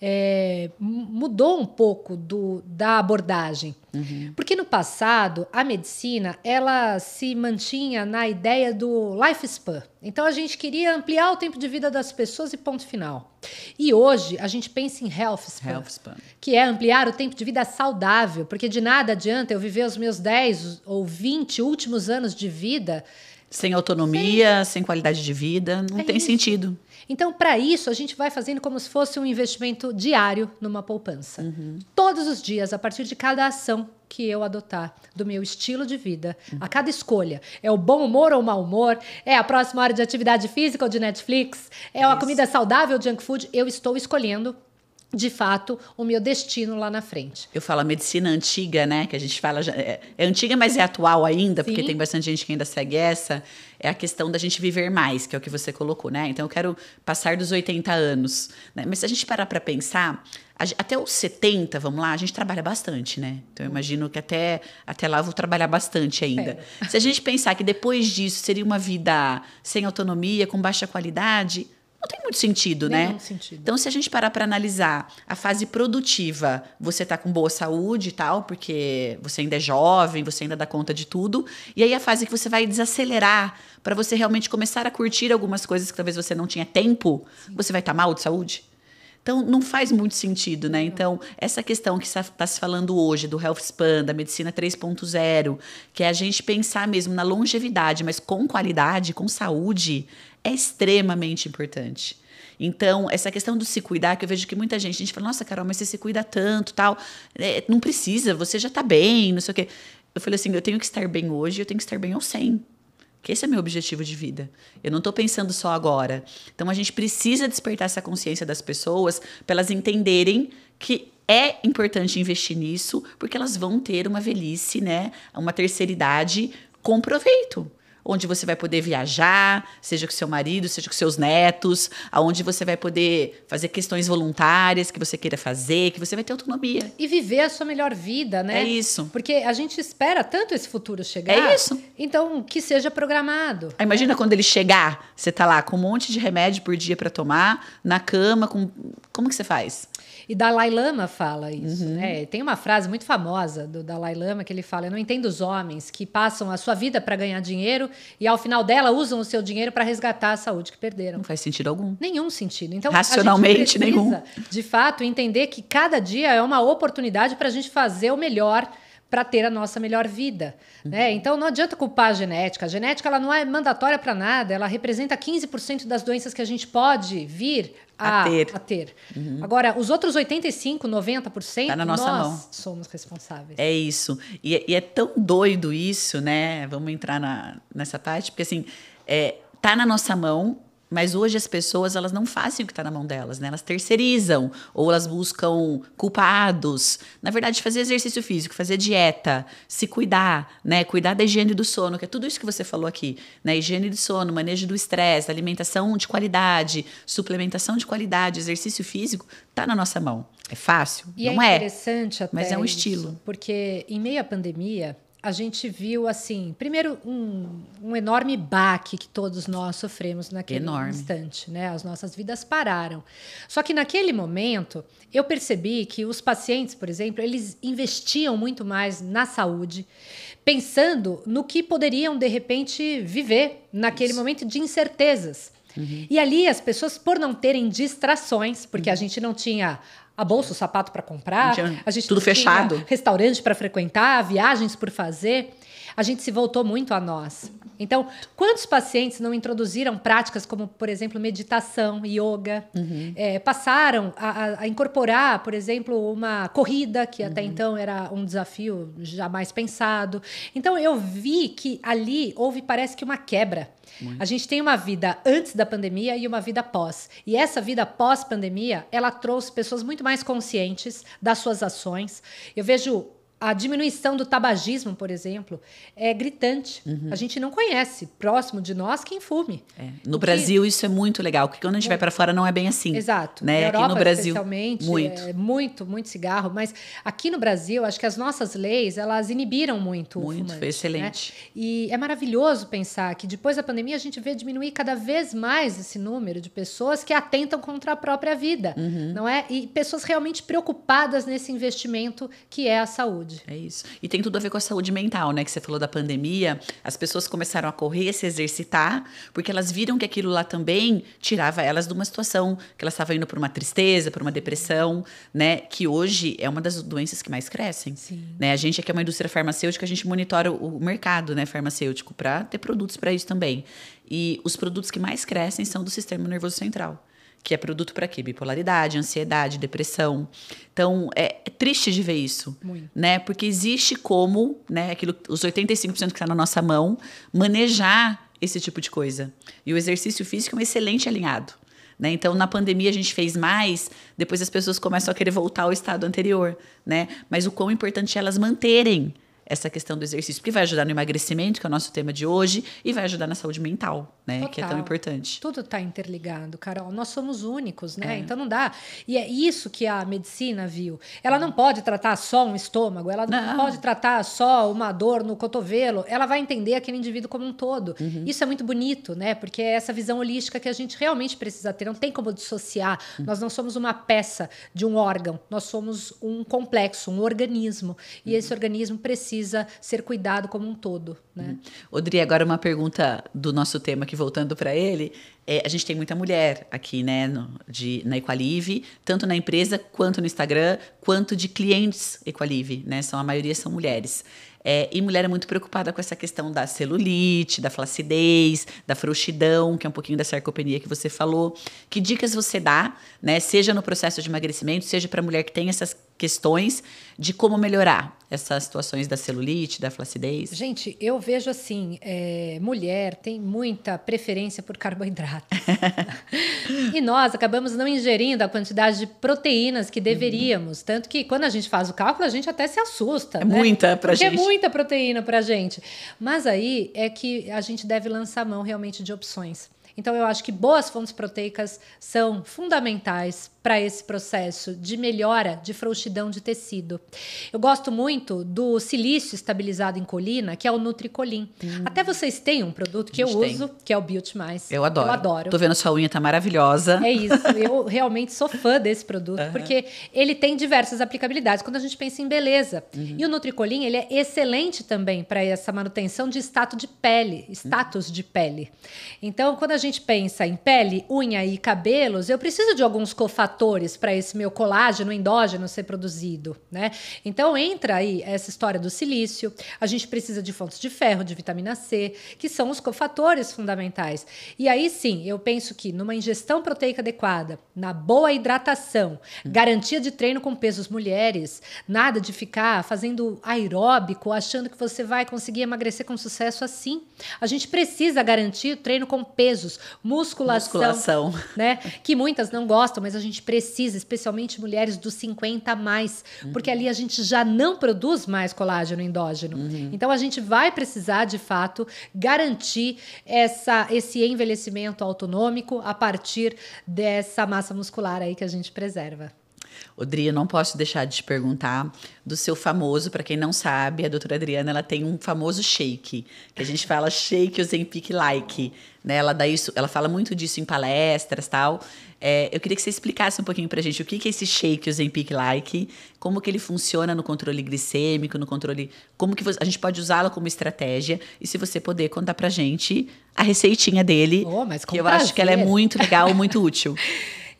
é, mudou um pouco do, da abordagem. Uhum. Porque no passado, a medicina ela se mantinha na ideia do lifespan. Então a gente queria ampliar o tempo de vida das pessoas e ponto final. E hoje a gente pensa em health span, health span, que é ampliar o tempo de vida saudável, porque de nada adianta eu viver os meus 10 ou 20 últimos anos de vida sem autonomia, sem, sem qualidade de vida, não é tem isso. sentido. Então, para isso, a gente vai fazendo como se fosse um investimento diário numa poupança. Uhum. Todos os dias, a partir de cada ação que eu adotar, do meu estilo de vida, uhum. a cada escolha. É o bom humor ou o mau humor? É a próxima hora de atividade física ou de Netflix? É uma comida saudável, ou junk food? Eu estou escolhendo. De fato, o meu destino lá na frente. Eu falo a medicina antiga, né? Que a gente fala. Já, é, é, antiga, mas é atual ainda, Sim. porque tem bastante gente que ainda segue essa é a questão da gente viver mais, que é o que você colocou, né? Então eu quero passar dos 80 anos. Né? Mas se a gente parar para pensar, até os 70, vamos lá, a gente trabalha bastante, né? Então eu imagino que até, até lá eu vou trabalhar bastante ainda. É. Se a gente pensar que depois disso seria uma vida sem autonomia, com baixa qualidade, não tem muito sentido, né? Nenhum né? Sentido. Então, se a gente parar para analisar a fase produtiva, você tá com boa saúde e tal, porque você ainda é jovem, você ainda dá conta de tudo, e aí a fase que você vai desacelerar para você realmente começar a curtir algumas coisas que talvez você não tinha tempo, Sim. você vai estar tá mal de saúde? Então, não faz muito sentido, né? Então, essa questão que está se falando hoje do Health Span, da medicina 3.0, que é a gente pensar mesmo na longevidade, mas com qualidade, com saúde, é extremamente importante. Então, essa questão do se cuidar, que eu vejo que muita gente, a gente fala, nossa, Carol, mas você se cuida tanto, tal. É, não precisa, você já tá bem, não sei o quê. Eu falei assim, eu tenho que estar bem hoje, eu tenho que estar bem aos sem. Que esse é meu objetivo de vida. Eu não estou pensando só agora. Então a gente precisa despertar essa consciência das pessoas para elas entenderem que é importante investir nisso, porque elas vão ter uma velhice, né? Uma terceira idade com proveito onde você vai poder viajar, seja com seu marido, seja com seus netos, aonde você vai poder fazer questões voluntárias que você queira fazer, que você vai ter autonomia. E viver a sua melhor vida, né? É isso. Porque a gente espera tanto esse futuro chegar. É isso. Então, que seja programado. Aí, ah, imagina quando ele chegar, você tá lá com um monte de remédio por dia para tomar, na cama, com como que você faz? E Dalai Lama fala isso. Uhum. Né? Tem uma frase muito famosa do Dalai Lama que ele fala: Eu não entendo os homens que passam a sua vida para ganhar dinheiro e ao final dela usam o seu dinheiro para resgatar a saúde que perderam. Não faz sentido algum. Nenhum sentido. Então, racionalmente nenhum. De fato, entender que cada dia é uma oportunidade para a gente fazer o melhor para ter a nossa melhor vida. Né? Uhum. Então não adianta culpar a genética. A genética ela não é mandatória para nada, ela representa 15% das doenças que a gente pode vir a, a ter. A ter. Uhum. Agora, os outros 85%, 90%, tá na nossa nós mão. somos responsáveis. É isso. E, é, e, é tão doido isso, né? Vamos entrar na, nessa parte, porque assim, é, tá na nossa mão, mas hoje as pessoas elas não fazem o que está na mão delas, né? Elas terceirizam ou elas buscam culpados. Na verdade, fazer exercício físico, fazer dieta, se cuidar, né? Cuidar da higiene do sono, que é tudo isso que você falou aqui, né? Higiene do sono, manejo do estresse, alimentação de qualidade, suplementação de qualidade, exercício físico, está na nossa mão. É fácil, e é não é? Interessante é, até mas é um isso, estilo. Porque em meio à pandemia a gente viu, assim, primeiro um, um enorme baque que todos nós sofremos naquele enorme. instante, né? As nossas vidas pararam. Só que naquele momento, eu percebi que os pacientes, por exemplo, eles investiam muito mais na saúde, pensando no que poderiam, de repente, viver naquele Isso. momento de incertezas. Uhum. E ali as pessoas, por não terem distrações, porque uhum. a gente não tinha a bolsa, o sapato para comprar, a gente tudo fechado, restaurante para frequentar, viagens por fazer a gente se voltou muito a nós. Então, quantos pacientes não introduziram práticas como, por exemplo, meditação, yoga, uhum. é, passaram a, a, incorporar, por exemplo, uma corrida, que uhum. até então era um desafio jamais pensado. Então, eu vi que ali houve, parece que, uma quebra. Muito. A gente tem uma vida antes da pandemia e uma vida pós. E essa vida pós-pandemia, ela trouxe pessoas muito mais conscientes das suas ações. Eu vejo a diminuição do tabagismo, por exemplo, é gritante. Uhum. A gente não conhece próximo de nós quem fume. É. No Brasil isso é muito legal, porque quando a gente é. vai para fora não é bem assim. Exato. Né? Europa, aqui no Brasil, especialmente, muito. É, muito, muito cigarro. Mas aqui no Brasil, acho que as nossas leis elas inibiram muito. Muito, o fumante, foi né? excelente. Né? E é maravilhoso pensar que depois da pandemia a gente vê diminuir cada vez mais esse número de pessoas que atentam contra a própria vida, uhum. não é? E pessoas realmente preocupadas nesse investimento que é a saúde saúde. É isso. E tem tudo a ver com a saúde mental, né? Que você falou da pandemia. As pessoas começaram a correr, a se exercitar, porque elas viram que aquilo lá também tirava elas de uma situação que elas estavam indo por uma tristeza, por uma depressão, né? Que hoje é uma das doenças que mais crescem. Sim. Né? A gente aqui é uma indústria farmacêutica, a gente monitora o mercado, né, farmacêutico para ter produtos para isso também. E os produtos que mais crescem são do sistema nervoso central que é produto para quê? Bipolaridade, ansiedade, depressão. Então, é, é triste de ver isso, Muito. né? Porque existe como, né, aquilo, os 85% que está na nossa mão, manejar esse tipo de coisa. E o exercício físico é um excelente alinhado. Né? Então, na pandemia a gente fez mais, depois as pessoas começam a querer voltar ao estado anterior, né? Mas o quão importante é elas manterem essa questão do exercício, porque vai ajudar no emagrecimento, que é o nosso tema de hoje, e vai ajudar na saúde mental né? Total. Que é tão importante. Tudo está interligado, Carol. Nós somos únicos, né? É. Então não dá. E é isso que a medicina viu. Ela não pode tratar só um estômago, ela não, não pode tratar só uma dor no cotovelo. Ela vai entender aquele indivíduo como um todo. Uhum. Isso é muito bonito, né? Porque é essa visão holística que a gente realmente precisa ter. Não tem como dissociar. Uhum. Nós não somos uma peça de um órgão, nós somos um complexo, um organismo. E uhum. esse organismo precisa ser cuidado como um todo, né? Uhum. Odri, agora uma pergunta do nosso tema que voltando para ele, é, a gente tem muita mulher aqui, né, no, de, na Equalive, tanto na empresa quanto no Instagram, quanto de clientes Equalive, né? São, a maioria são mulheres. É, e mulher é muito preocupada com essa questão da celulite, da flacidez, da frouxidão, que é um pouquinho da sarcopenia que você falou. Que dicas você dá, né? Seja no processo de emagrecimento, seja para mulher que tem essas questões de como melhorar? essas situações da celulite, da flacidez? Gente, eu vejo assim, é, mulher tem muita preferência por carboidrato. e nós acabamos não ingerindo a quantidade de proteínas que deveríamos. Uhum. Tanto que quando a gente faz o cálculo, a gente até se assusta. É né? muita pra Porque é gente. É muita proteína pra gente. Mas aí é que a gente deve lançar mão realmente de opções. Então, eu acho que boas fontes proteicas são fundamentais para esse processo de melhora de frouxidão de tecido. Eu gosto muito do silício estabilizado em colina, que é o Nutricolin. Hum. Até vocês têm um produto que eu tem. uso, que é o Beauty Mais. Eu adoro. Eu adoro. Tô vendo sua unha tá maravilhosa. É isso. Eu realmente sou fã desse produto, uhum. porque ele tem diversas aplicabilidades quando a gente pensa em beleza. Uhum. E o Nutricolin, ele é excelente também para essa manutenção de status de pele, uhum. status uhum. de pele. Então, quando a gente gente pensa em pele, unha e cabelos, eu preciso de alguns cofatores para esse meu colágeno endógeno ser produzido, né? Então entra aí essa história do silício, a gente precisa de fontes de ferro, de vitamina C, que são os cofatores fundamentais. E aí sim, eu penso que numa ingestão proteica adequada, na boa hidratação, hum. garantia de treino com pesos mulheres, nada de ficar fazendo aeróbico, achando que você vai conseguir emagrecer com sucesso assim. A gente precisa garantir o treino com pesos musculação, musculação, né? Que muitas não gostam, mas a gente precisa, especialmente mulheres dos 50 a mais, uhum. porque ali a gente já não produz mais colágeno endógeno. Uhum. Então a gente vai precisar de fato garantir essa esse envelhecimento autonômico a partir dessa massa muscular aí que a gente preserva. Odria, não posso deixar de te perguntar do seu famoso, para quem não sabe, a doutora Adriana, ela tem um famoso shake, que a gente fala shake Ozempic like, né? Ela dá isso, ela fala muito disso em palestras, tal. É, eu queria que você explicasse um pouquinho para a gente o que, que é esse shake Ozempic like, como que ele funciona no controle glicêmico, no controle, como que a gente pode usá-lo como estratégia e se você puder contar para a gente a receitinha dele, oh, que eu acho que ela é muito legal, muito útil.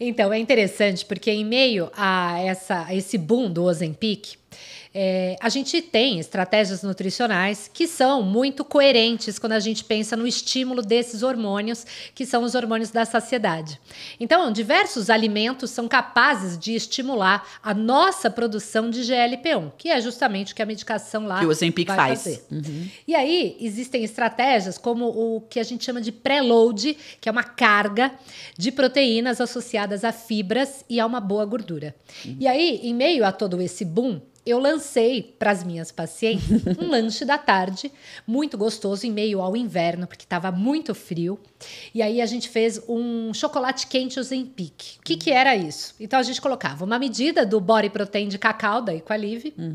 Então, é interessante porque em meio a, essa, a esse boom do Ozempic, é, a gente tem estratégias nutricionais que são muito coerentes quando a gente pensa no estímulo desses hormônios, que são os hormônios da saciedade. Então, diversos alimentos são capazes de estimular a nossa produção de GLP-1, que é justamente o que a medicação lá que o Zempic faz. Uhum. E aí existem estratégias como o que a gente chama de preload, que é uma carga de proteínas associadas a fibras e a uma boa gordura. Uhum. E aí, em meio a todo esse boom eu lancei para as minhas pacientes um lanche da tarde, muito gostoso, em meio ao inverno, porque estava muito frio. E aí a gente fez um chocolate quente Ozempic. O que, uhum. que era isso? Então a gente colocava uma medida do Body Protein de cacau da Equalive, uhum.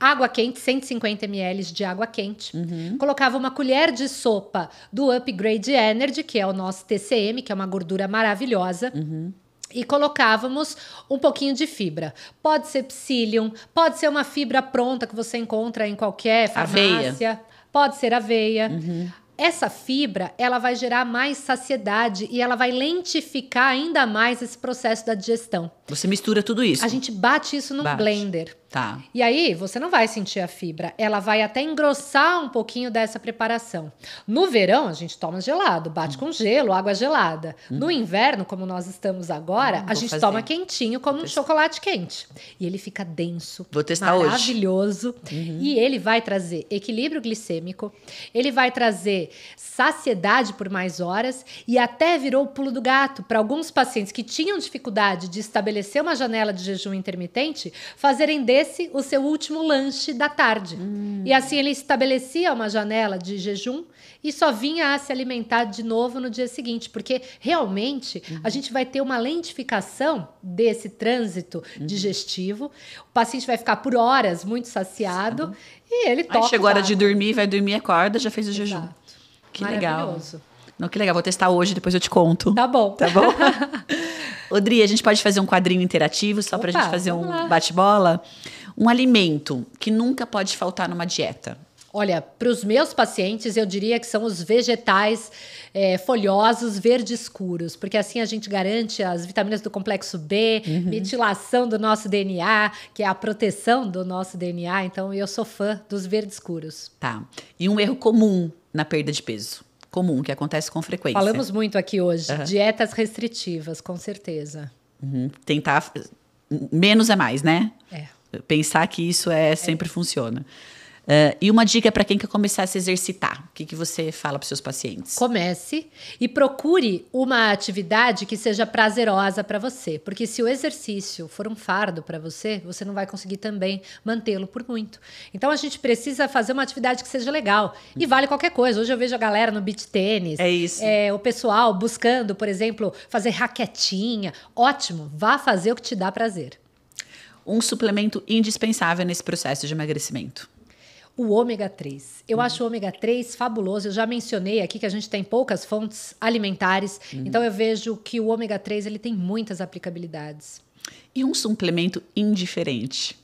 água quente, 150 ml de água quente, uhum. colocava uma colher de sopa do Upgrade Energy, que é o nosso TCM, que é uma gordura maravilhosa. Uhum e colocávamos um pouquinho de fibra. Pode ser psyllium, pode ser uma fibra pronta que você encontra em qualquer farmácia, aveia. pode ser aveia. Uhum. Essa fibra, ela vai gerar mais saciedade e ela vai lentificar ainda mais esse processo da digestão. Você mistura tudo isso. A gente bate isso num bate. blender. Tá. E aí você não vai sentir a fibra, ela vai até engrossar um pouquinho dessa preparação. No verão a gente toma gelado, bate uhum. com gelo, água gelada. Uhum. No inverno, como nós estamos agora, hum, a gente fazer. toma quentinho como um chocolate quente. E ele fica denso, vou testar maravilhoso uhum. e ele vai trazer equilíbrio glicêmico, ele vai trazer saciedade por mais horas e até virou o pulo do gato para alguns pacientes que tinham dificuldade de estabelecer uma janela de jejum intermitente fazerem esse o seu último lanche da tarde. Hum. E assim ele estabelecia uma janela de jejum e só vinha a se alimentar de novo no dia seguinte, porque realmente uhum. a gente vai ter uma lentificação desse trânsito uhum. digestivo. O paciente vai ficar por horas muito saciado Sim. e ele toca. Aí chegou a hora de dormir, vai dormir, acorda, já fez o Exato. jejum. Que legal. Não, que legal, vou testar hoje, depois eu te conto. Tá bom. Tá bom? Odri, a gente pode fazer um quadrinho interativo só para a gente fazer um bate-bola? Um alimento que nunca pode faltar numa dieta. Olha, para os meus pacientes, eu diria que são os vegetais é, folhosos verde escuros, porque assim a gente garante as vitaminas do complexo B, uhum. metilação do nosso DNA, que é a proteção do nosso DNA. Então, eu sou fã dos verdes escuros. Tá. E um erro comum na perda de peso? comum, que acontece com frequência. Falamos muito aqui hoje. Uhum. Dietas restritivas, com certeza. Uhum. Tentar. Hum, menos é mais, né? É. Pensar que isso é, é. sempre é. funciona. Uh, e uma dica para quem quer começar a se exercitar, o que, que você fala para seus pacientes? Comece e procure uma atividade que seja prazerosa para você, porque se o exercício for um fardo para você, você não vai conseguir também mantê-lo por muito. Então a gente precisa fazer uma atividade que seja legal e vale qualquer coisa. Hoje eu vejo a galera no beach tênis, é isso. É, o pessoal buscando, por exemplo, fazer raquetinha. Ótimo, vá fazer o que te dá prazer. Um suplemento indispensável nesse processo de emagrecimento o ômega 3. Eu uhum. acho o ômega 3 fabuloso. Eu já mencionei aqui que a gente tem poucas fontes alimentares, uhum. então eu vejo que o ômega 3 ele tem muitas aplicabilidades. E um suplemento indiferente.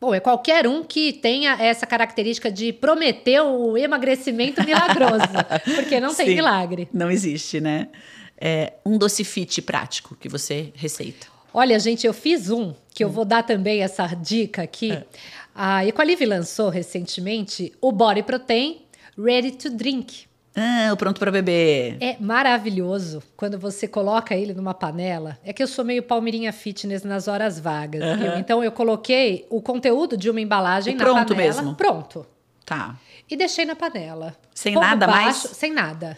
Bom, é qualquer um que tenha essa característica de prometer o emagrecimento milagroso, porque não Sim, tem milagre. Não existe, né? É um docifite prático que você receita. Olha, gente, eu fiz um que eu hum. vou dar também essa dica aqui. É. A Equalive lançou recentemente o Body Protein Ready to Drink. Ah, o pronto para beber. É maravilhoso quando você coloca ele numa panela. É que eu sou meio palmeirinha fitness nas horas vagas. então eu coloquei o conteúdo de uma embalagem o na pronto panela. Pronto mesmo. Pronto. Tá. E deixei na panela. Sem nada baixo, mais? Sem nada.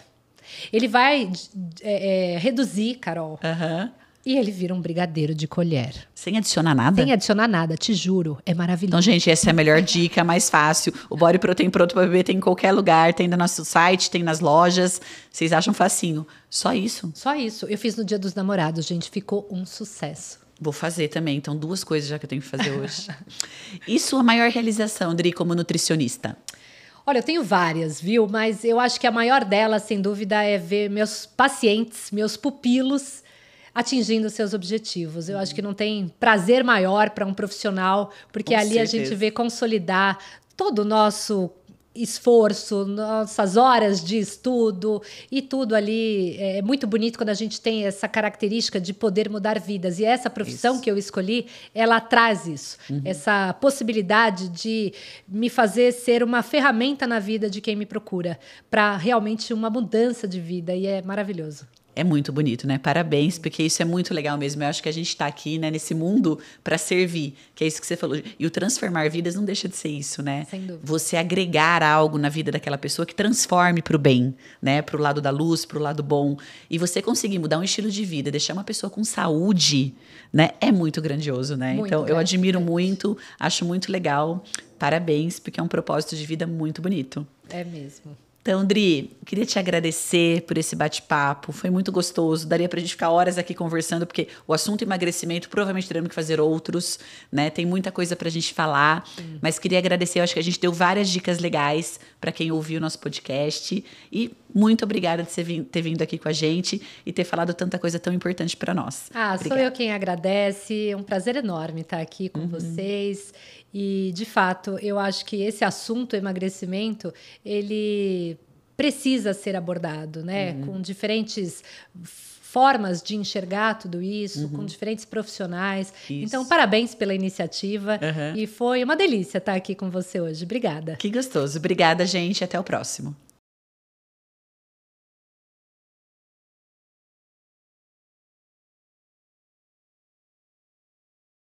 Ele vai é, é, reduzir, Carol, uhum. E ele vira um brigadeiro de colher. Sem adicionar nada? Sem adicionar nada, te juro. É maravilhoso. Então, gente, essa é a melhor dica, é mais fácil. O Body Protein Pronto para Beber tem em qualquer lugar. Tem no nosso site, tem nas lojas. Vocês acham facinho. Só isso? Só isso. Eu fiz no Dia dos Namorados, gente. Ficou um sucesso. Vou fazer também. Então, duas coisas já que eu tenho que fazer hoje. e sua maior realização, Dri, como nutricionista? Olha, eu tenho várias, viu? Mas eu acho que a maior delas, sem dúvida, é ver meus pacientes, meus pupilos atingindo seus objetivos. Eu uhum. acho que não tem prazer maior para um profissional, porque Com ali certeza. a gente vê consolidar todo o nosso esforço, nossas horas de estudo e tudo ali. É, é muito bonito quando a gente tem essa característica de poder mudar vidas. E essa profissão isso. que eu escolhi, ela traz isso. Uhum. Essa possibilidade de me fazer ser uma ferramenta na vida de quem me procura, para realmente uma mudança de vida. E é maravilhoso. É muito bonito, né? Parabéns, porque isso é muito legal mesmo. Eu acho que a gente está aqui, né, nesse mundo para servir, que é isso que você falou. E o transformar vidas não deixa de ser isso, né? Sem dúvida. Você agregar algo na vida daquela pessoa que transforme para o bem, né? Para o lado da luz, para o lado bom. E você conseguir mudar um estilo de vida, deixar uma pessoa com saúde, né? É muito grandioso, né? Muito então, grande, eu admiro grande. muito, acho muito legal. Parabéns, porque é um propósito de vida muito bonito. É mesmo. Então, Dri, queria te agradecer por esse bate-papo, foi muito gostoso. Daria para a gente ficar horas aqui conversando, porque o assunto emagrecimento provavelmente teremos que fazer outros, né? Tem muita coisa para a gente falar, Sim. mas queria agradecer. Eu acho que a gente deu várias dicas legais para quem ouviu o nosso podcast e muito obrigada de ter vindo aqui com a gente e ter falado tanta coisa tão importante para nós. Ah, obrigada. sou eu quem agradece. É um prazer enorme estar aqui com uhum. vocês. E, de fato, eu acho que esse assunto, emagrecimento, ele precisa ser abordado, né? Uhum. Com diferentes formas de enxergar tudo isso, uhum. com diferentes profissionais. Isso. Então, parabéns pela iniciativa uhum. e foi uma delícia estar aqui com você hoje. Obrigada. Que gostoso. Obrigada, gente. Até o próximo.